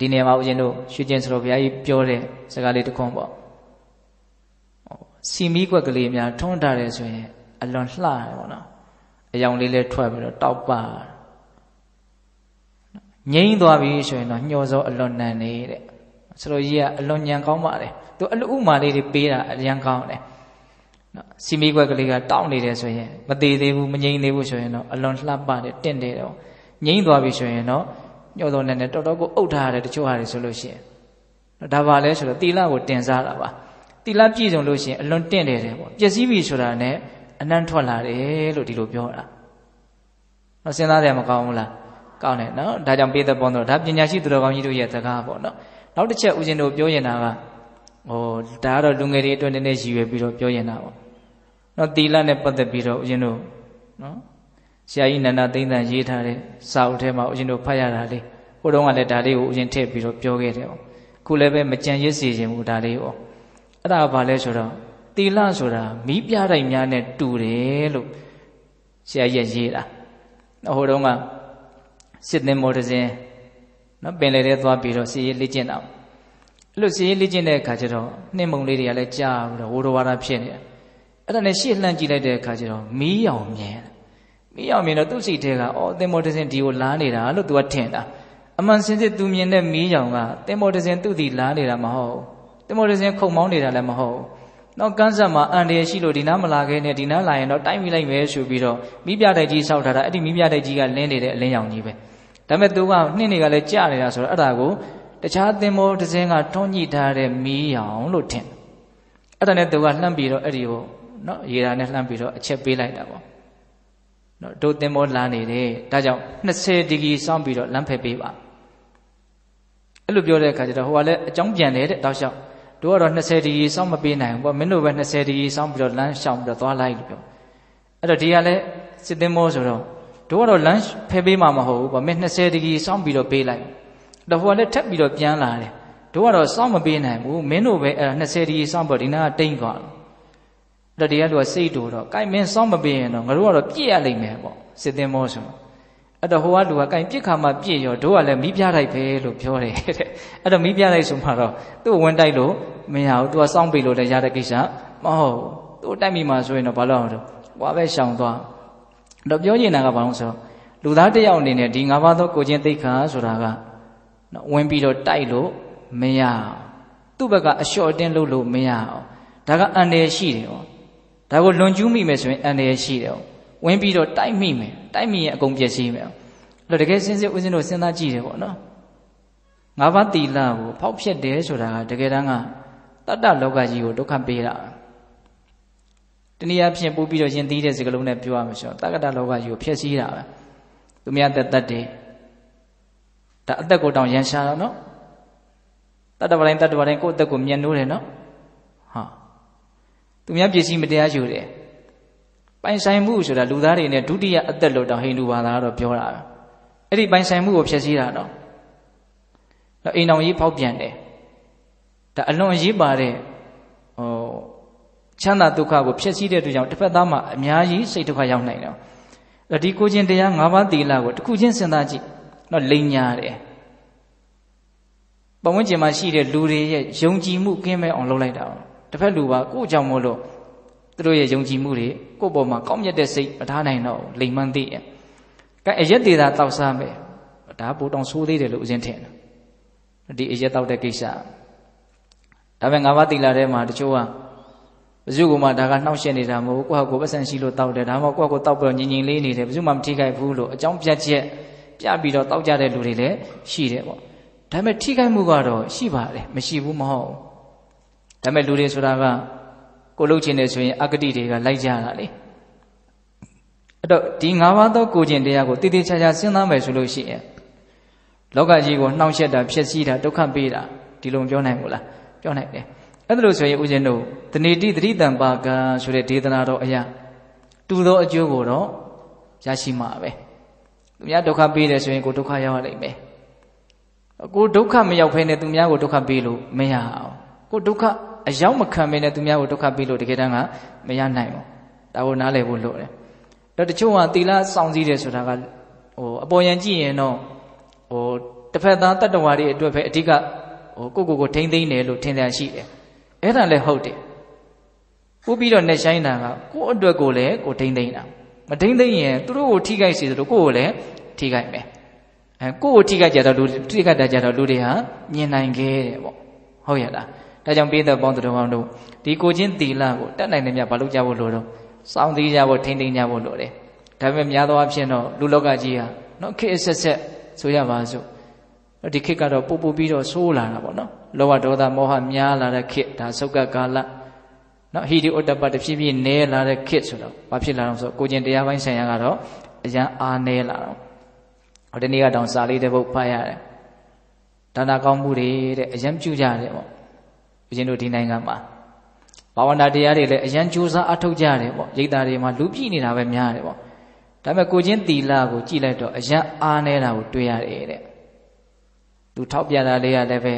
ဒီနေရာမှာဦးဇင်းတို့ရွှေကျင်စတော်ဘုရားကြီးပြောတဲ့စကားလေးတစ်ခွန်းပေါ့စီမီးကွက်ကလေးများထုံးထားတယ်ဆိုရင် အလွန်လှတယ်ပေါ့နော်အယောင်လေးလည်းထွက်ပြီးတော့တောက်ပါငိမ့်သွားပြီဆိုရင်တော့ညှော်စောအလွန်နံနေတဲ့ဆိုတော့ကြီးကအလွန်ညံကောင်းပါတယ်သူအလူဥမာလေးတွေပေးတာအရန်ကောင်းတယ်နော်စီမီးကွက်ကလေးကတောက်နေတယ်ဆိုရင်မသေးသေးဘူးမငိမ့်သေးဘူးဆိုရင်တော့အလွန်လှပတယ်တင့်တယ်တော့ငိမ့်သွားပြီဆိုရင်တော့ညှော့တော့နဲ့နဲ့တော်တော်ကိုအုပ်ထားရတယ်တချို့ဟာတွေဆိုလို့ရှိရင်ဒါပါလဲဆိုတော့သီလကိုတင်စားတာပါသီလပြည့်စုံလို့ရှိရင်အလွန်တင့်တယ်တယ်ပေါ့ပျက်စီးပြီဆိုတာနဲ့အနံ့ထွက်လာတယ်လို့ဒီလိုပြောတာနော်စဉ်းစားတယ်မကောင်းဘူးလားကောင်းတယ်နော်ဒါကြောင့်ပေးသက်ပေါ်တော့ဒါပညာရှိသူတော်ကောင်းကြီးတို့ရဲ့စကားပေါ့နော်နောက်တစ်ချက်ဦးဇင်းတို့ပြောရင်တာကဟိုဒါကတော့လူငယ်တွေအတွက်နည်းနည်းရည်ရွယ်ပြီးတော့ပြောရင်တာပေါ့နော်သီလနဲ့ပတ်သက်ပြီးတော့ဦးဇင်းတို့နော်ဆရာကြီးနန္ဒသိန်းတန်ရေးထားတဲ့စာအုပ်ထဲမှာဦးဇင်းတို့ဖတ်ရတာလေးဟိုတုန်းကလည်းဒါလေးကိုဦးဇင်းထည့်ပြီးတော့ပြောခဲ့တယ်ပေါ့ခုလည်းပဲမကြံရစ်စီခြင်းဘူးဒါလေးပေါ့အဲ့ဒါဘာလဲဆိုတော့သီလဆိုတာမိပြတိုက်များနဲ့တူတယ်လို့ဆရာကြီးရေးတာဟိုတုန်းကစစ်သင်္ဘောတစ်စင်းနော်ပင်လယ်ထဲသွားပြီးတော့စီရေးလေ့ကျင့်တာအဲ့လိုစီရေးလေ့ကျင့်တဲ့အခါကျတော့နှင်းမုံလေးတွေကလည်းကြာပြီးတော့ဝိုးတော်ဝါဒဖြစ်နေတယ်အဲ့ဒါနဲ့ရှေ့လှမ်းကြည့်လိုက်တဲ့အခါကျတော့မီးရောင်မြင်တယ်မိအောင်မြင်တော့သူ့စိတ်ထဲကအော်သင်္ဘောတစင်ဒီကိုလားနေတာလို့သူကထင်တာအမှန်စင်စစ်သူမြင်တဲ့မိအောင်ကသင်္ဘောတစင်သူ့ဒီလားနေတာမဟုတ်သင်္ဘောတစင်ခုံမောင်းနေတာလည်းမဟုတ်နောက်ကန်းဆက်မှာအန်တရရှိလို့ဒီနားမလာခဲနဲ့ဒီနားလာရင်တော့တိုင်းမိလိုက်ပဲဆိုပြီးတော့မိပြတိုက်ကြီးဆောက်ထားတာအဲ့ဒီမိပြတိုက်ကြီးကလင်းနေတဲ့အလင်းရောင်ကြီးပဲဒါပေမဲ့သူကနှင်းတွေကလည်းကြနေတာဆိုတော့အဲ့ဒါကိုတခြားသင်္ဘောတစ်စင်းကထွန်းညှိထားတဲ့မီးရောင်လို့ထင်အဲ့ဒါနဲ့သူကလှမ်းပြီးတော့အဲ့ဒီကိုနော်ရေဓာတ်နဲ့လှမ်းပြီးတော့အချက်ပေးလိုက်တာပေါ့နော်တို့သင်္ဘောလာနေတယ်ဒါကြောင့်20ဒီဂရီစောင့်ပြီးတော့လမ်းဖယ်ပေးပါအဲ့လိုပြောတဲ့အခါကျတော့ဟိုကလည်းအကြောင်းပြန်တယ်တဲ့တောက်လျှောက်တို့ကတော့20ဒီဂရီစောင့်မပေးနိုင်ဘူးပေါ့မင်းတို့ပဲ20ဒီဂရီစောင့်ပြီးတော့လမ်းရှောင်ပြီးတော့သွားလိုက်လို့ပြောအဲ့တော့ဒီကလည်းစစ်သင်္ဘောဆိုတော့တို့ကတော့လမ်းဖယ်ပေးမှာမဟုတ်ဘူးပေါ့မင်း20ဒီဂရီစောင့်ပြီးတော့ပေးလိုက်တော့ဟိုကလည်းထပ်ပြီးတော့ပြန်လာတယ်တို့ကတော့စောင့်မပေးနိုင်ဘူးမင်းတို့ပဲအဲ့ဒါ20ဒီဂရီစောင့်ပြီးတော့ဒီနာကတိမ့်သွားတယ်တော့တရားလူကစိတ်တူတော့ကိုင်မင်းစောင်းမပေးရင်တော့ငါတို့ကတော့ပြစ်ရလိမ့်မယ်ပေါ့စစ်သင်္ဘောဆိုတော့အဲ့တော့ဟိုကလူကကိုင်ပြစ်ခါမှပြစ်ရောတို့ကလည်းမိပြလိုက်ပဲလို့ပြောတယ်တဲ့အဲ့တော့မိပြလိုက်ဆိုမှတော့သူ့ဝင်တိုက်လို့မရဘူးသူကစောင်းပေးလို့လည်းရတဲ့ကိစ္စမဟုတ်သူ့တိုက်မိမှဆိုရင်တော့ဘာလို့အောင်တော့ဟွာပဲရှောင်သွားတော့ပြောချင်တာကဘာလို့ဆိုတော့လူသားတယောက်အနေနဲ့ဒီငါးပါးသောကိုခြင်းသိက္ခာဆိုတာကနော်ဝင်ပြီးတော့တိုက်လို့မရအောင်သူ့ဘက်ကအလျှော့အတင်းလုပ်လို့မရအောင်ဒါကအန္တရာယ်ရှိတယ်ဟောဒါကိုလွန်ကျူးမိမယ်ဆိုရင်အန္တရာယ်ရှိတယ်။ဝင်ပြီးတော့တိုက်မိမယ်။တိုက်မိရင်အကုန်ပြည့်စည်မယ်။အဲ့တော့တကယ်စင်စစ်ဦးဇင်းတို့စဉ်းစားကြည့်တယ်ပေါ့နော်။ငါးပါးတီလာကိုဖောက်ဖျက်တယ်ဆိုတာကတကယ်တမ်းကတတ္တလောကကြီးကိုဒုက္ခပေးတာ။တနည်းအားဖြင့်ပို့ပြီးတော့ရင်သီးတဲ့စကလုံးနဲ့ပြောရမှာဆိုတော့တက္ကတလောကကြီးကိုဖျက်ဆီးတာပဲ။သူများတက်တတ်တယ်။ဒါအသက်ကိုတောင်ရန်ရှာတော့နော်။တတ္တဝတိုင်းတတ္တဝတိုင်းကိုယ့်အသက်ကိုမြင်နိုးတယ်နော်။သူများပစ္စည်းမတရားယူတယ်ပိုင်ဆိုင်မှုဆိုတာလူသားတွေနဲ့ဒုတိယအသက်လို့တောင်ဟိန္ဒူဘာသာကတော့ပြောတာအဲ့ဒီပိုင်ဆိုင်မှုကိုဖျက်ဆီးတာတော့အိမ်တော်ကြီးဖောက်ပြန်တယ်ဒါအလွန်အရေးပါတဲ့ဟိုချမ်းသာဒုက္ခကိုဖျက်ဆီးတဲ့အတွက်ကြောင့်တစ်ဖက်သားမှာအများကြီးစိတ်ဒုက္ခရောက်နိုင်တယ်အဲ့ဒီကိုချင်းတရား၅ပါးသီလကိုတစ်ခုချင်းစဉ်းစားကြည့်တော့လိန်ညာတယ်ပဝန်းကျင်မှာရှိတဲ့လူတွေရဲ့ယုံကြည်မှုကင်းမဲ့အောင်လုပ်လိုက်တာပါတစ်ဖက်လူပါကို့ကြောင့်မို့လို့သူတို့ရဲ့ယုံကြည်မှုတွေကို့ပေါ်မှာကောင်းမြတ်တဲ့စိတ်မထားနိုင်တော့လိမ်မှန်းသိရဲ့ကဲအရက်သေးတာတောက်စားမယ်ဒါပိုတောင်ဆိုးသေးတယ်လို့ဦးဇင်းထင်တယ်ဒီအရက်တောက်တဲ့ကိစ္စဒါပေမဲ့ငါးပါးတိလာထဲမှာတချို့ကဘဇုကမှဒါကနှောက်ရှက်နေတာမဟုတ်ကိုယ့်ဟာကိုယ်ပတ်စံရှိလို့တောက်တယ်ဒါမှမဟုတ်ကိုယ့်ဟာကိုယ်တောက်ပြီးတော့ညင်ညင်လေးနေတယ်ဘဇုမှမထိခိုက်ဘူးလို့အကြောင်းပြချက်ပြပြီးတော့တောက်ကြတဲ့လူတွေလည်းရှိတယ်ပေါ့ဒါပေမဲ့ထိခိုက်မှုကတော့ရှိပါတယ်မရှိဘူးမဟုတ်ဘူးဒါပေမဲ့လူတွေဆိုတာကကိုလှုပ်ခြင်းနဲ့ဆိုရင်အကတိတွေကလိုက်ကြတာလေအဲ့တော့ဒီ၅ပါးသောကိုခြင်းတရားကိုတည်တည်ချာချာစဉ်းစားမယ်ဆိုလို့ရှိရင်လောကကြီးကိုနှောင့်ယှက်တာဖြစ်စီတာဒုက္ခပေးတာဒီလိုပြောနိုင်ဘူးလားပြောနိုင်တယ်အဲ့ဒါလို့ဆိုရင်ဦးဇင်းတို့တဏိတိတတိတံပါကံဆိုတဲ့ဒေသနာတော်အရာတူသောအကျိုးကိုတော့ရရှိမှာပဲသူများဒုက္ခပေးတယ်ဆိုရင်ကိုဒုက္ခရောက်ရလိမ့်မယ်ကိုဒုက္ခမရောက်ဖ ೇನೆ သူများကိုဒုက္ခပေးလို့မရအောင် ကိုဒုက္ခအရောက်မခံဘဲနဲ့သူများကိုဒုက္ခပေးလို့တကယ်တမ်းကမရနိုင်ဘူးဒါကိုနားလည်ဖို့လိုတယ်တော့တချို့ကသီလစောင့်စည်းတယ်ဆိုတာကဟိုအပေါ်ယံကြည့်ရင်တော့ဟိုတစ်ဖက်သားတတ္တဝါတွေအတွက်ပဲအဓိကဟိုကိုကိုကိုထိမ့်သိမ့်တယ်လို့ထင်တယ်ရှိတယ်အဲ့ဒါလည်းဟုတ်တယ်ပို့ပြီးတော့နှက်ဆိုင်တာကကိုယ့်အတွက်ကိုလည်းကိုထိမ့်သိမ့်တာမထိမ့်သိမ့်ရင်သူတို့ကိုထိခိုက်စေသလိုကိုယ့်ကိုလည်းထိခိုက်မယ်အဲကိုယ့်ကိုထိခိုက်ကြတော့လူထိခိုက်တာကြတော့လူတွေဟာမြင်နိုင်ခဲ့တယ်ပေါ့ဟုတ်ရလားဒါကြောင့်ပြည်သက်ပေါင်းတော်ဟောင်းတို့ဒီကိုချင်းသီလကိုတတ်နိုင်တယ်မြတ်ဘာလို့ကြဖို့လိုတော့စောင့်သိကြဖို့ထိမ့်သိကြဖို့လိုတယ်ဒါပေမဲ့များသောအားဖြင့်တော့လူလောကကြီးဟာနော်ခေတ်အဆက်ဆက်ဆိုရပါစို့ဒီခေတ်ကတော့ပူပူပြီးတော့ဆိုးလာတာပေါ့နော်လောဘဒေါသမောဟများလာတဲ့ခေတ်ဒါဆုတ်ကကာလနော်ဟီဒီဥတ္တပတဖြည်းဖြည်းနည်းလာတဲ့ခေတ်ဆိုတော့ဘာဖြစ်လာတော့ဆိုကိုကျင်တရားပိုင်းဆိုင်ရာကတော့အရန်အားနည်းလာတော့ဟိုဒီနေ့ကတောင်စာလေးတစ်ပုဒ်ဖတ်ရတယ်ဒါနာကောင်းမှုတွေတဲ့အရန်ပြုကြတယ်ပေါ့ဦးဇင်းတို့ဒီနိုင်ငံမှာဘာဝနာတရားတွေလည်းအရန်ကြိုးစားအထောက်ကြရတယ်ပေါ့ရိတ်သားတွေမှာလူပြည့်နေတာပဲများတယ်ပေါ့ဒါပေမဲ့ကိုချင်းသီလကိုကြည့်လိုက်တော့အရန်အားနေတာကိုတွေ့ရတယ်တဲ့သူထောက်ပြတာလေးကလည်းပဲ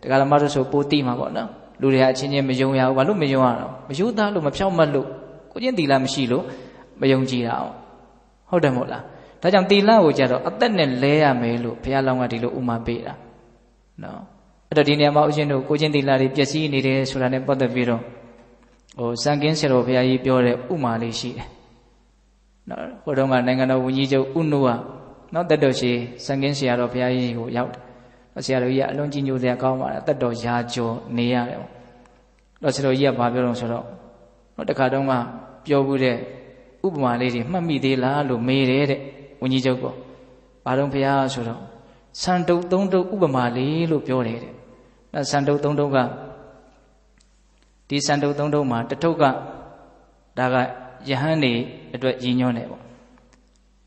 တရားဓမ္မတို့ဆိုပိုးတိမှာပေါ့နော်လူတွေကအချင်းချင်းမယုံရဘူးဘာလို့မယုံရတော့မယုံသားလို့မဖြောက်မတ်လို့ကိုချင်းသီလမရှိလို့မယုံကြည်တာအောင်ဟုတ်တယ်မဟုတ်လားဒါကြောင့်သီလကိုကြတော့အသက်နဲ့လဲရမယ်လို့ဘုရားလောင်းကဒီလိုဥမာပေးတာနော်အဲ့တော့ဒီနေရာမှာဦးဇင်းတို့ကိုချင်းသီလာတွေပျက်စီးနေတယ်ဆိုတာနဲ့ပတ်သက်ပြီးတော့ဟိုစံကင်းဆရာတော်ဘုရားကြီးပြောတဲ့ဥမာလေးရှိတယ်နော်ဟိုတုန်းကနိုင်ငံတော်ဝန်ကြီးချုပ်ဥနုကနော်တက်တော်ရှိစံကင်းဆရာတော်ဘုရားကြီးကိုရောက်တယ်ဆရာတော်ကြီးကအလွန်ကြီးညိုစရာကောင်းပါတယ်တက်တော်ရာကျော်နေရတယ်ပေါ့တော့ဆရာတော်ကြီးကဘာပြောတော့ဆိုတော့နော်တခါတုန်းကပြောဘူးတဲ့ဥပမာလေးတွေမှတ်မိသေးလားလို့မေးတယ်တဲ့ဝန်ကြီးချုပ်ကဘာတော့ဘုရားဆိုတော့စံတုပ်သုံးတုပ်ဥပမာလေးလို့ပြောတယ်တဲ့အဲဆန်တုပ်သုံးထုပ်ကဒီဆန်တုပ်သုံးထုပ်မှာ တထုပ်ကဒါကယဟန်နေအတွက်ရည်ညွှန်းတယ်ပေါ့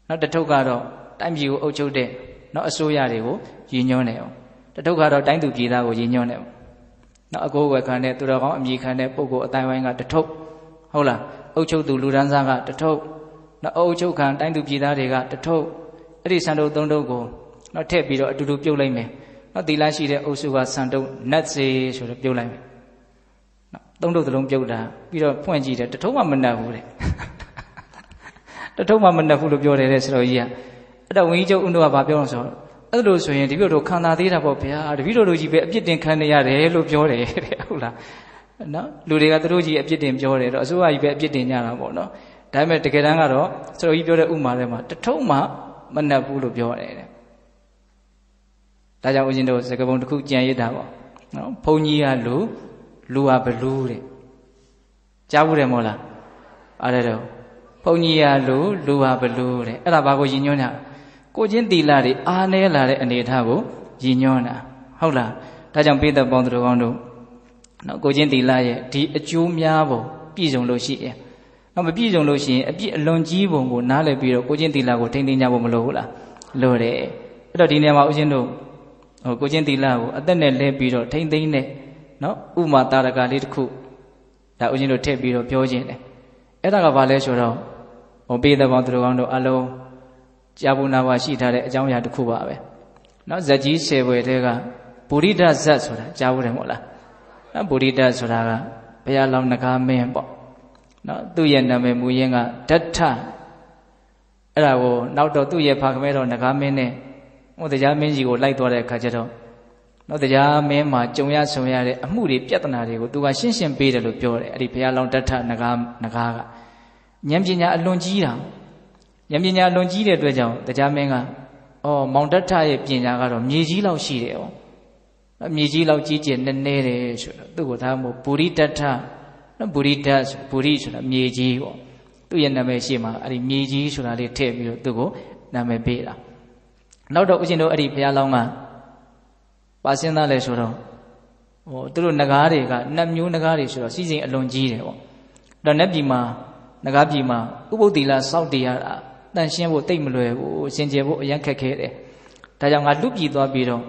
နောက်တထုပ်ကတော့တိုင်းပြည်ကိုအုပ်ချုပ်တဲ့နောက်အစိုးရတွေကိုရည်ညွှန်းတယ်ပေါ့တထုပ်ကတော့တိုင်းသူပြည်သားကိုရည်ညွှန်းတယ်ပေါ့နောက်အကိုးဝယ်ခံတဲ့သူတော်ကောင်းအမိခံတဲ့ပုဂ္ဂိုလ်အတိုင်းဝိုင်းကတထုပ်ဟုတ်လားအုပ်ချုပ်သူလူဒန်းစားကတထုပ်နောက်အုပ်ချုပ်ခံတိုင်းသူပြည်သားတွေကတထုပ်အဲ့ဒီဆန်တုပ်သုံးထုပ်ကိုနောက်ထည့်ပြီးတော့အတူတူပြုတ်လိုက်မယ်နော်သီလရှိတဲ့အုပ်စုကစံတုံနတ်စေဆိုတော့ပြုတ်လိုက်မယ်နော်သုံးတုပ်သလုံးပြုတ်တာပြီးတော့ဖွင့်ကြည့်တယ်တထုံးမှမနှက်ဘူးတဲ့တထုံးမှမနှက်ဘူးလို့ပြောတယ်တဲ့ဆရာကြီးကအဲ့တော့ဝင်းကြီးချုပ်ဦးတို့ကဘာပြောလဲဆိုတော့အဲ့လိုဆိုရင်တပည့်တို့ခံစားသေးတာပေါ့ဗျာတပည့်တို့လူကြီးပဲအပြစ်တင်ခံနေရတယ်လို့ပြောတယ်တဲ့ဟုတ်လားနော်လူတွေကသူတို့ကြီးအပြစ်တင်ပြောတယ်တော့အစိုးရကြီးပဲအပြစ်တင်ကြတာပေါ့နော်ဒါပေမဲ့တကယ်တမ်းကတော့ဆရာကြီးပြောတဲ့ဥမာထဲမှာတထုံးမှမနှက်ဘူးလို့ပြောတယ်တဲ့ဒါကြောင့်ဦးဇင်းတို့စကပုံတစ်ခုကြံရစ်တာပေါ့နော်ဘုံကြီးကလူလူဟာဘလူတဲ့ကြားဘူးတယ်မို့လားအဲ့ဒါတော့ဘုံကြီးကလူလူဟာဘလူတဲ့အဲ့ဒါဘာကိုယဉ်ညွန်းတာကိုချင်းတီလာတွေအားနည်းလာတဲ့အနေအထားကိုယဉ်ညွန်းတာဟုတ်လားဒါကြောင့်ပိသက်ပေါင်းသူတို့ကောင်းတို့နော်ကိုချင်းတီလာရဲ့ဒီအကျိုးများပုံပြည့်စုံလို့ရှိရင်နော်မပြည့်စုံလို့ရှိရင်အပြည့်အလွန်ကြီးပုံကိုနားလည်ပြီးတော့ကိုချင်းတီလာကိုထိမ့်သိမ်းကြဖို့မလိုဘူးလားလိုတယ်အဲ့တော့ဒီနေရာမှာဦးဇင်းတို့ဟိုကိုချင်းသီလကိုအသက်နဲ့လဲပြီးတော့ထိမ့်သိမ့်နဲ့နော်ဥမာတာရကလေးတစ်ခုဒါဦးဇင်းတို့ထည့်ပြီးတော့ပြောခြင်းတယ်အဲ့ဒါကဘာလဲဆိုတော့ဟိုပေးတဲ့ဘောင်သူတို့ကောင်းတို့အလုံးကြာဘူးနာဝရှိထားတဲ့အကြောင်းအရာတစ်ခုပါပဲနော်ဇက်ကြီး၁၀ဘွယ်တဲကဗုဒ္ဓဇက်ဆိုတာကြားဘူးတယ်မဟုတ်လားနော်ဗုဒ္ဓဆိုတာကဘုရားလောင်းနဂါမင်းပေါ့နော်သူ့ရဲ့နာမည်မူရင်းကဒဋ္ဌအဲ့ဒါကိုနောက်တော့သူ့ရဲ့ဖာခမဲတော်နဂါမင်းနဲ့ဟိုတရားမင်းကြီးကိုလိုက်သွားတဲ့အခါကျတော့နော်တရားမင်းမှာကြုံရဆုံရတဲ့အမှုတွေပြဿနာတွေကိုသူကရှင်းရှင်းပေးတယ်လို့ပြောတယ်အဲ့ဒီဘုရားလောင်းတထနဂါနဂါကဉာဏ်ပညာအလွန်ကြီးတာဉာဏ်ပညာအလွန်ကြီးတဲ့အတွက်ကြောင့်တရားမင်းကအော်မောင်တထရဲ့ပညာကတော့မြေကြီးလောက်ရှိတယ်ဩနော်မြေကြီးလောက်ကြီးကျယ်နည်းနည်းတယ်ဆိုတော့သူ့ကိုဒါမှမဟုတ်ဘူရိတထနော်ဘူရိတဘူရိဆိုတာမြေကြီးပေါ့သူ့ရဲ့နာမည်ရှိမှာအဲ့ဒီမြေကြီးဆိုတာလေးထည့်ပြီးတော့သူ့ကိုနာမည်ပေးတာနောက်တော့ဦးရှင်တို့အဲ့ဒီဘုရားလောင်းကပါစင်းသားလဲဆိုတော့ဟိုသူတို့နဂါးတွေကနှစ်မျိုးနဂါးတွေဆိုတော့စီစဉ်အလွန်ကြီးတယ်ပေါ့တော့နက်ပြည်မှာနဂါးပြည်မှာဥပုသ္တိလစောက်တည်ရတာတန်ရှင်းဖို့တိတ်မလွယ်ဘူးစင်ကြယ်ဖို့အရန်ခက်ခဲတယ်ဒါကြောင့်ငါလူပြည်သွားပြီးတော့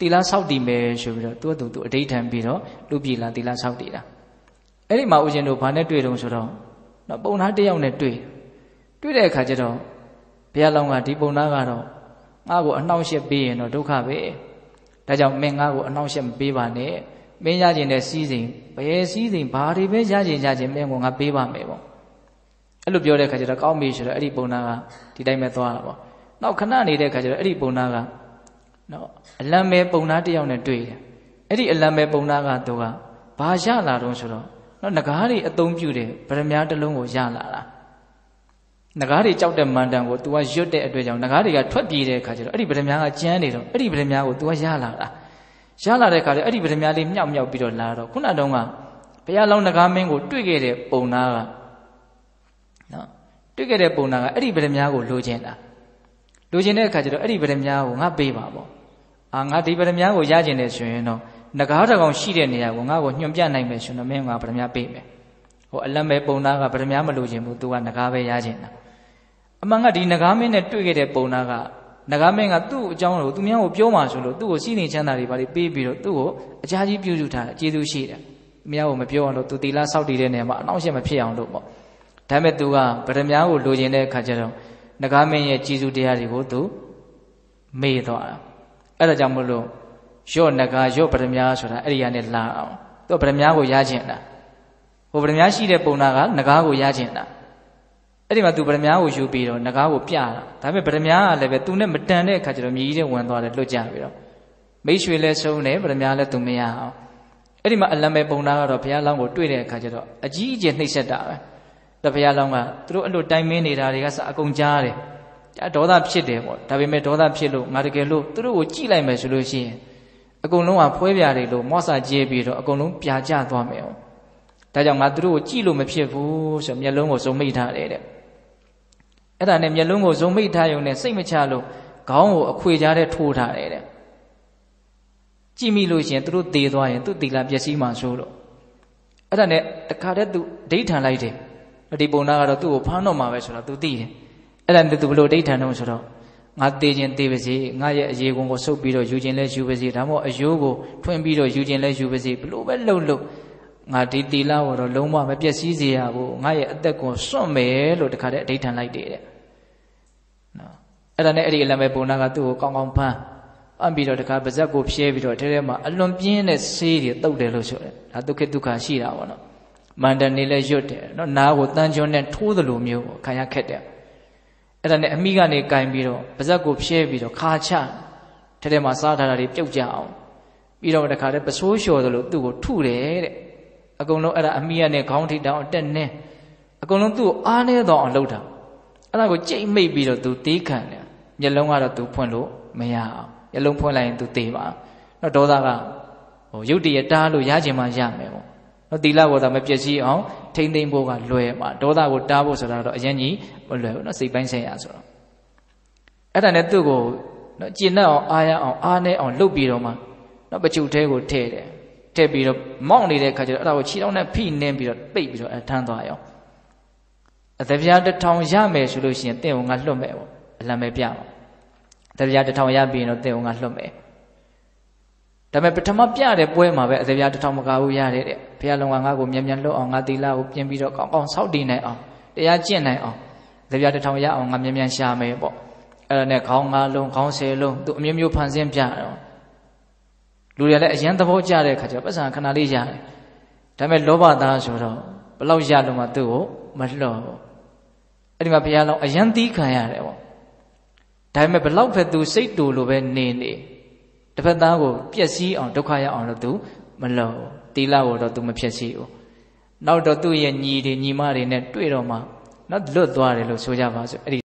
တိလဆောက်တည်မယ်ဆိုပြီးတော့သူ့အတူသူအဋိဌံပြီးတော့လူပြည်လာတိလဆောက်တည်တာအဲ့ဒီမှာဦးရှင်တို့ဘာနဲ့တွေ့တုံဆိုတော့နော်ပုံသားတစ်ယောက်နဲ့တွေ့တွေ့တဲ့အခါကျတော့ဘုရားလောင်းကဒီပုံသားကတော့ငါ့ကိုအနှောင့်အယှက်ပေးရင်တော့ဒုက္ခပဲဒါကြောင့်မင်းငါ့ကိုအနှောင့်အယှက်မပေးပါနဲ့မင်းရကျင်တဲ့စီးစိမ်ဘယ်စီးစိမ်ဘာတွေပဲရကျင်ရကျင်မင်းကိုငါပေးပါမယ်ပေါ့အဲ့လိုပြောတဲ့ခါကျတော့ကောင်းပြီဆိုတော့အဲ့ဒီပုံနာကဒီတိုင်းပဲသွားတာပေါ့နောက်ခဏနေတဲ့ခါကျတော့အဲ့ဒီပုံနာကနော်အလံမဲပုံနာတယောက်နဲ့တွေ့တယ်အဲ့ဒီအလံမဲပုံနာကသူကဘာရလာတော့ဆိုတော့နော်ငကားတွေအသုံးပြုတယ်ဗရမ ्या တလုံးကိုရလာတာနဂါးတွေကြောက်တဲ့မန္တန်ကို तू ကရွတ်တဲ့အတွက်ကြောင့်နဂါးတွေကထွက်ပြေးတဲ့အခါကျတော့အဲ့ဒီပဒမြားကကျန်းနေတော့အဲ့ဒီပဒမြားကို तू ကရလာတာရလာတဲ့အခါကျအဲ့ဒီပဒမြားလေးမြောက်မြောက်ပြီးတော့လာတော့ခုနတုန်းကဘုရားလောင်းနဂါးမင်းကိုတွေ့ခဲ့တဲ့ပုံနာကနော်တွေ့ခဲ့တဲ့ပုံနာကအဲ့ဒီပဒမြားကိုလိုချင်တာလိုချင်တဲ့အခါကျတော့အဲ့ဒီပဒမြားကိုငါပေးပါပေါ့အာငါဒီပဒမြားကိုရချင်တယ်ဆိုရင်တော့နဂါးတကောင်ရှိတဲ့နေရာကိုငါ့ကိုညွှန်ပြနိုင်မယ်ဆိုတော့မင်းကပဒမြားပေးမယ်ဟိုအလက်မဲ့ပုံသားကဗရမ ्या မလို့ခြင်းဘူး तू ကငကားပဲရခြင်းတာအမှန်ကဒီငကားမင်းနဲ့တွေ့ခဲ့တဲ့ပုံသားကငကားမင်းကသူ့အကြောင်းကိုသူများကိုပြောမှဆိုလို့သူ့ကိုစီးနေချမ်းသာတွေပါလိပေးပြီးတော့သူ့ကိုအကြာကြီးပြုစုထားတာကျေးဇူးရှိတယ်။မြားကိုမပြောအောင်လို့သူတီလာဆောက်တည်တဲ့နေရာမှာအနောက်ရှက်မဖြစ်အောင်လို့ပေါ့။ဒါပေမဲ့သူကဗရမ ्या ကိုလိုချင်တဲ့အခါကျတော့ငကားမင်းရဲ့ကျေးဇူးတရားတွေကိုသူမေ့သွားတာ။အဲ့ဒါကြောင့်မလို့ရော့ငကားရော့ဗရမ ्या ဆိုတာအဲ့ဒီကနေလာအောင်သူဗရမ ्या ကိုရခြင်းလား။ဟိုဗရမ ्या ရှိတဲ့ပုံနာကငကားကိုရခြင်းတာအဲ့ဒီမှာသူဗရမ ्या ကိုယူပြီးတော့ငကားကိုပြတာဒါပေမဲ့ဗရမ ्या ကလည်းပဲသူနဲ့မတန်တဲ့အခါကျတော့မြည်ကြီးတဲ့ဝင်သွားတယ်လွတ်ကြပြီးတော့မိတ်ရွှေလည်းဆုံးတယ်ဗရမ ्या လည်းသူမရအောင်အဲ့ဒီမှာအလံမဲ့ပုံနာကတော့ဘုရားလောင်းကိုတွေ့တဲ့အခါကျတော့အကြီးအကျယ်နှိပ်စက်တာပဲဒါဘုရားလောင်းကသူတို့အဲ့လိုတိုင်မင်းနေတာတွေကစအကုန်ကြားတယ်ဒေါသဖြစ်တယ်ပေါ့ဒါပေမဲ့ဒေါသဖြစ်လို့ငါတကယ်လို့သူတို့ကိုကြိလိုက်မယ်ဆိုလို့ရှိရင်အကုန်လုံးကဖွဲပြားတွေလို့မော့ဆာကြေးပြီးတော့အကုန်လုံးပြာကျသွားမယ်။ဒါကြောင့်ငါသူတို့ကိုကြည့်လို့မဖြစ်ဘူးဆိုမျက်လုံးကိုစုံမိထားတယ်တဲ့အဲ့ဒါနဲ့မျက်လုံးကိုစုံမိထားရုံနဲ့စိတ်မချလို့ခေါင်းကိုအခွေကြားထဲထိုးထားတယ်တဲ့ကြည့်မိလို့ရှင်သူတို့သေသွားရင်သူတီလာပျက်စီးမှာဆိုလို့အဲ့ဒါနဲ့တခါတည်းသူဒိဋ္ဌံလိုက်တယ်ဒီပုံနာကတော့သူ့ကိုဖမ်းတော့မှာပဲဆိုတော့သူသိတယ်အဲ့ဒါနဲ့သူဘလို့ဒိဋ္ဌံတော့ဆိုတော့ငါသေခြင်းသေပါစေငါရဲ့အရေးကုန်ကိုဆုပ်ပြီးတော့ယူခြင်းလဲယူပါစေဒါမှမဟုတ်အယိုးကိုထွင်ပြီးတော့ယူခြင်းလဲယူပါစေဘလို့ပဲလှုပ်လှုပ်ငါဒီတီလာကိုတော့လုံးဝမပျက်စီးစေရဘူးငါရဲ့အသက်ကိုစွန့်မယ်လို့တခါတည်းအဋ္ဌံလိုက်တယ်တဲ့နော်အဲ့ဒါနဲ့အဲ့ဒီအလံပဲပုံနာကသူ့ကိုကောင်းကောင်းဖမ်းအံ့ပြီးတော့တခါပါဇက်ကိုဖြဲပြီးတော့ထဲထဲမှာအလွန်ပြင်းတဲ့ဆေးတွေတုတ်တယ်လို့ဆိုတယ်ဒါဒုက္ခဒုက္ခရှိတာပေါ့နော်မန္တန်နေလဲရွတ်တယ်နော်နားကိုတန်းကျွန်းနဲ့ထိုးသလိုမျိုးခံရခက်တယ်အဲ့ဒါနဲ့အမိကနေကင်ပြီးတော့ပါဇက်ကိုဖြဲပြီးတော့ခါချထဲထဲမှာစားထားတာတွေပြုတ်ကြအောင်ပြီးတော့တခါတည်းပစိုးလျှော်သလိုသူ့ကိုထုတယ်တဲ့အကုန်လုံးအဲ့ဒါအမိရနဲ့ခေါင်းထိတောင်အတက်နှင်းအကုန်လုံးသူ့ကိုအားနေတော့အောင်လုပ်တာအဲ့ဒါကိုကြိတ်မိတ်ပြီးတော့သူတေးခံတယ်မျက်လုံးကတော့သူဖွင့်လို့မရအောင်မျက်လုံးဖွင့်လိုက်ရင်သူတေးပါတော့ဒေါသကဟိုရုတ်တရက်တားလို့ရချင်မှရမယ်ပေါ့တော့သီလဘောသာမပြည့်စည်အောင်ထိမ့်သိမ့်ဖို့ကလွယ်ပါဒေါသကိုတားဖို့ဆိုတာတော့အရင်ကြီးမလွယ်ဘူးနော်စိတ်ပိုင်းဆိုင်ရာဆိုတော့အဲ့ဒါနဲ့သူ့ကိုနော်ကျင့်တတ်အောင်အားရအောင်အားနေအောင်လုပ်ပြီးတော့မှနော်ပချုပ်သေးကိုထည့်တယ်တက်ပြီးတော့မောက်နေတဲ့ခါကျတော့အဲ့ဒါကိုခြေထောက်နဲ့ဖိနှင်းပြီးတော့ပိတ်ပြီးတော့အထမ်းသွားရောအသပြားတစ်ထောင်ရမယ်ဆိုလို့ရှိရင်တင့်အောင်ငါလွတ်မယ်ပေါ့အလံပဲပြပါအသပြားတစ်ထောင်ရပြီးရင်တော့တင့်အောင်ငါလွတ်မယ်ဒါပေမဲ့ပထမပြတဲ့ပွဲမှာပဲအသပြားတစ်ထောင်မကဘူးရတယ်တဲ့ဘုရားလုံကငါ့ကိုမြန်မြန်လွတ်အောင်ငါသီလကိုပြင်ပြီးတော့ကောင်းကောင်းစောင့်တည်နိုင်အောင်တရားကျင့်နိုင်အောင်အသပြားတစ်ထောင်ရအောင်ငါမြန်မြန်ရှာမယ်ပေါ့အဲ့ဒါနဲ့ခေါင်း၅လုံးခေါင်း၁၀လုံးသူအမျိုးမျိုးဖန်ဆင်းပြတော့လူတွေကလည်းအရင်သဘောကျတဲ့ခါကျပတ်စံခဏလေးရတယ်ဒါပေမဲ့လောဘသားဆိုတော့ဘလောက်ရလို့မှသူ့ကိုမလွတ်ဘူးအဲ့ဒီမှာဘုရားလုံးအရင်သီးခံရတယ်ပေါ့ဒါပေမဲ့ဘလောက်ပဲသူစိတ်တူလိုပဲနေနေတစ်ဖက်သားကိုပျက်စီးအောင်ဒုက္ခရအောင်လို့သူမလုပ်တီလာကိုတော့သူမဖြစ်စီဘူးနောက်တော့သူ့ရဲ့ညီတွေညီမတွေနဲ့တွေ့တော့မှနော်လွတ်သွားတယ်လို့ဆိုကြပါစို့အဲ့ဒီ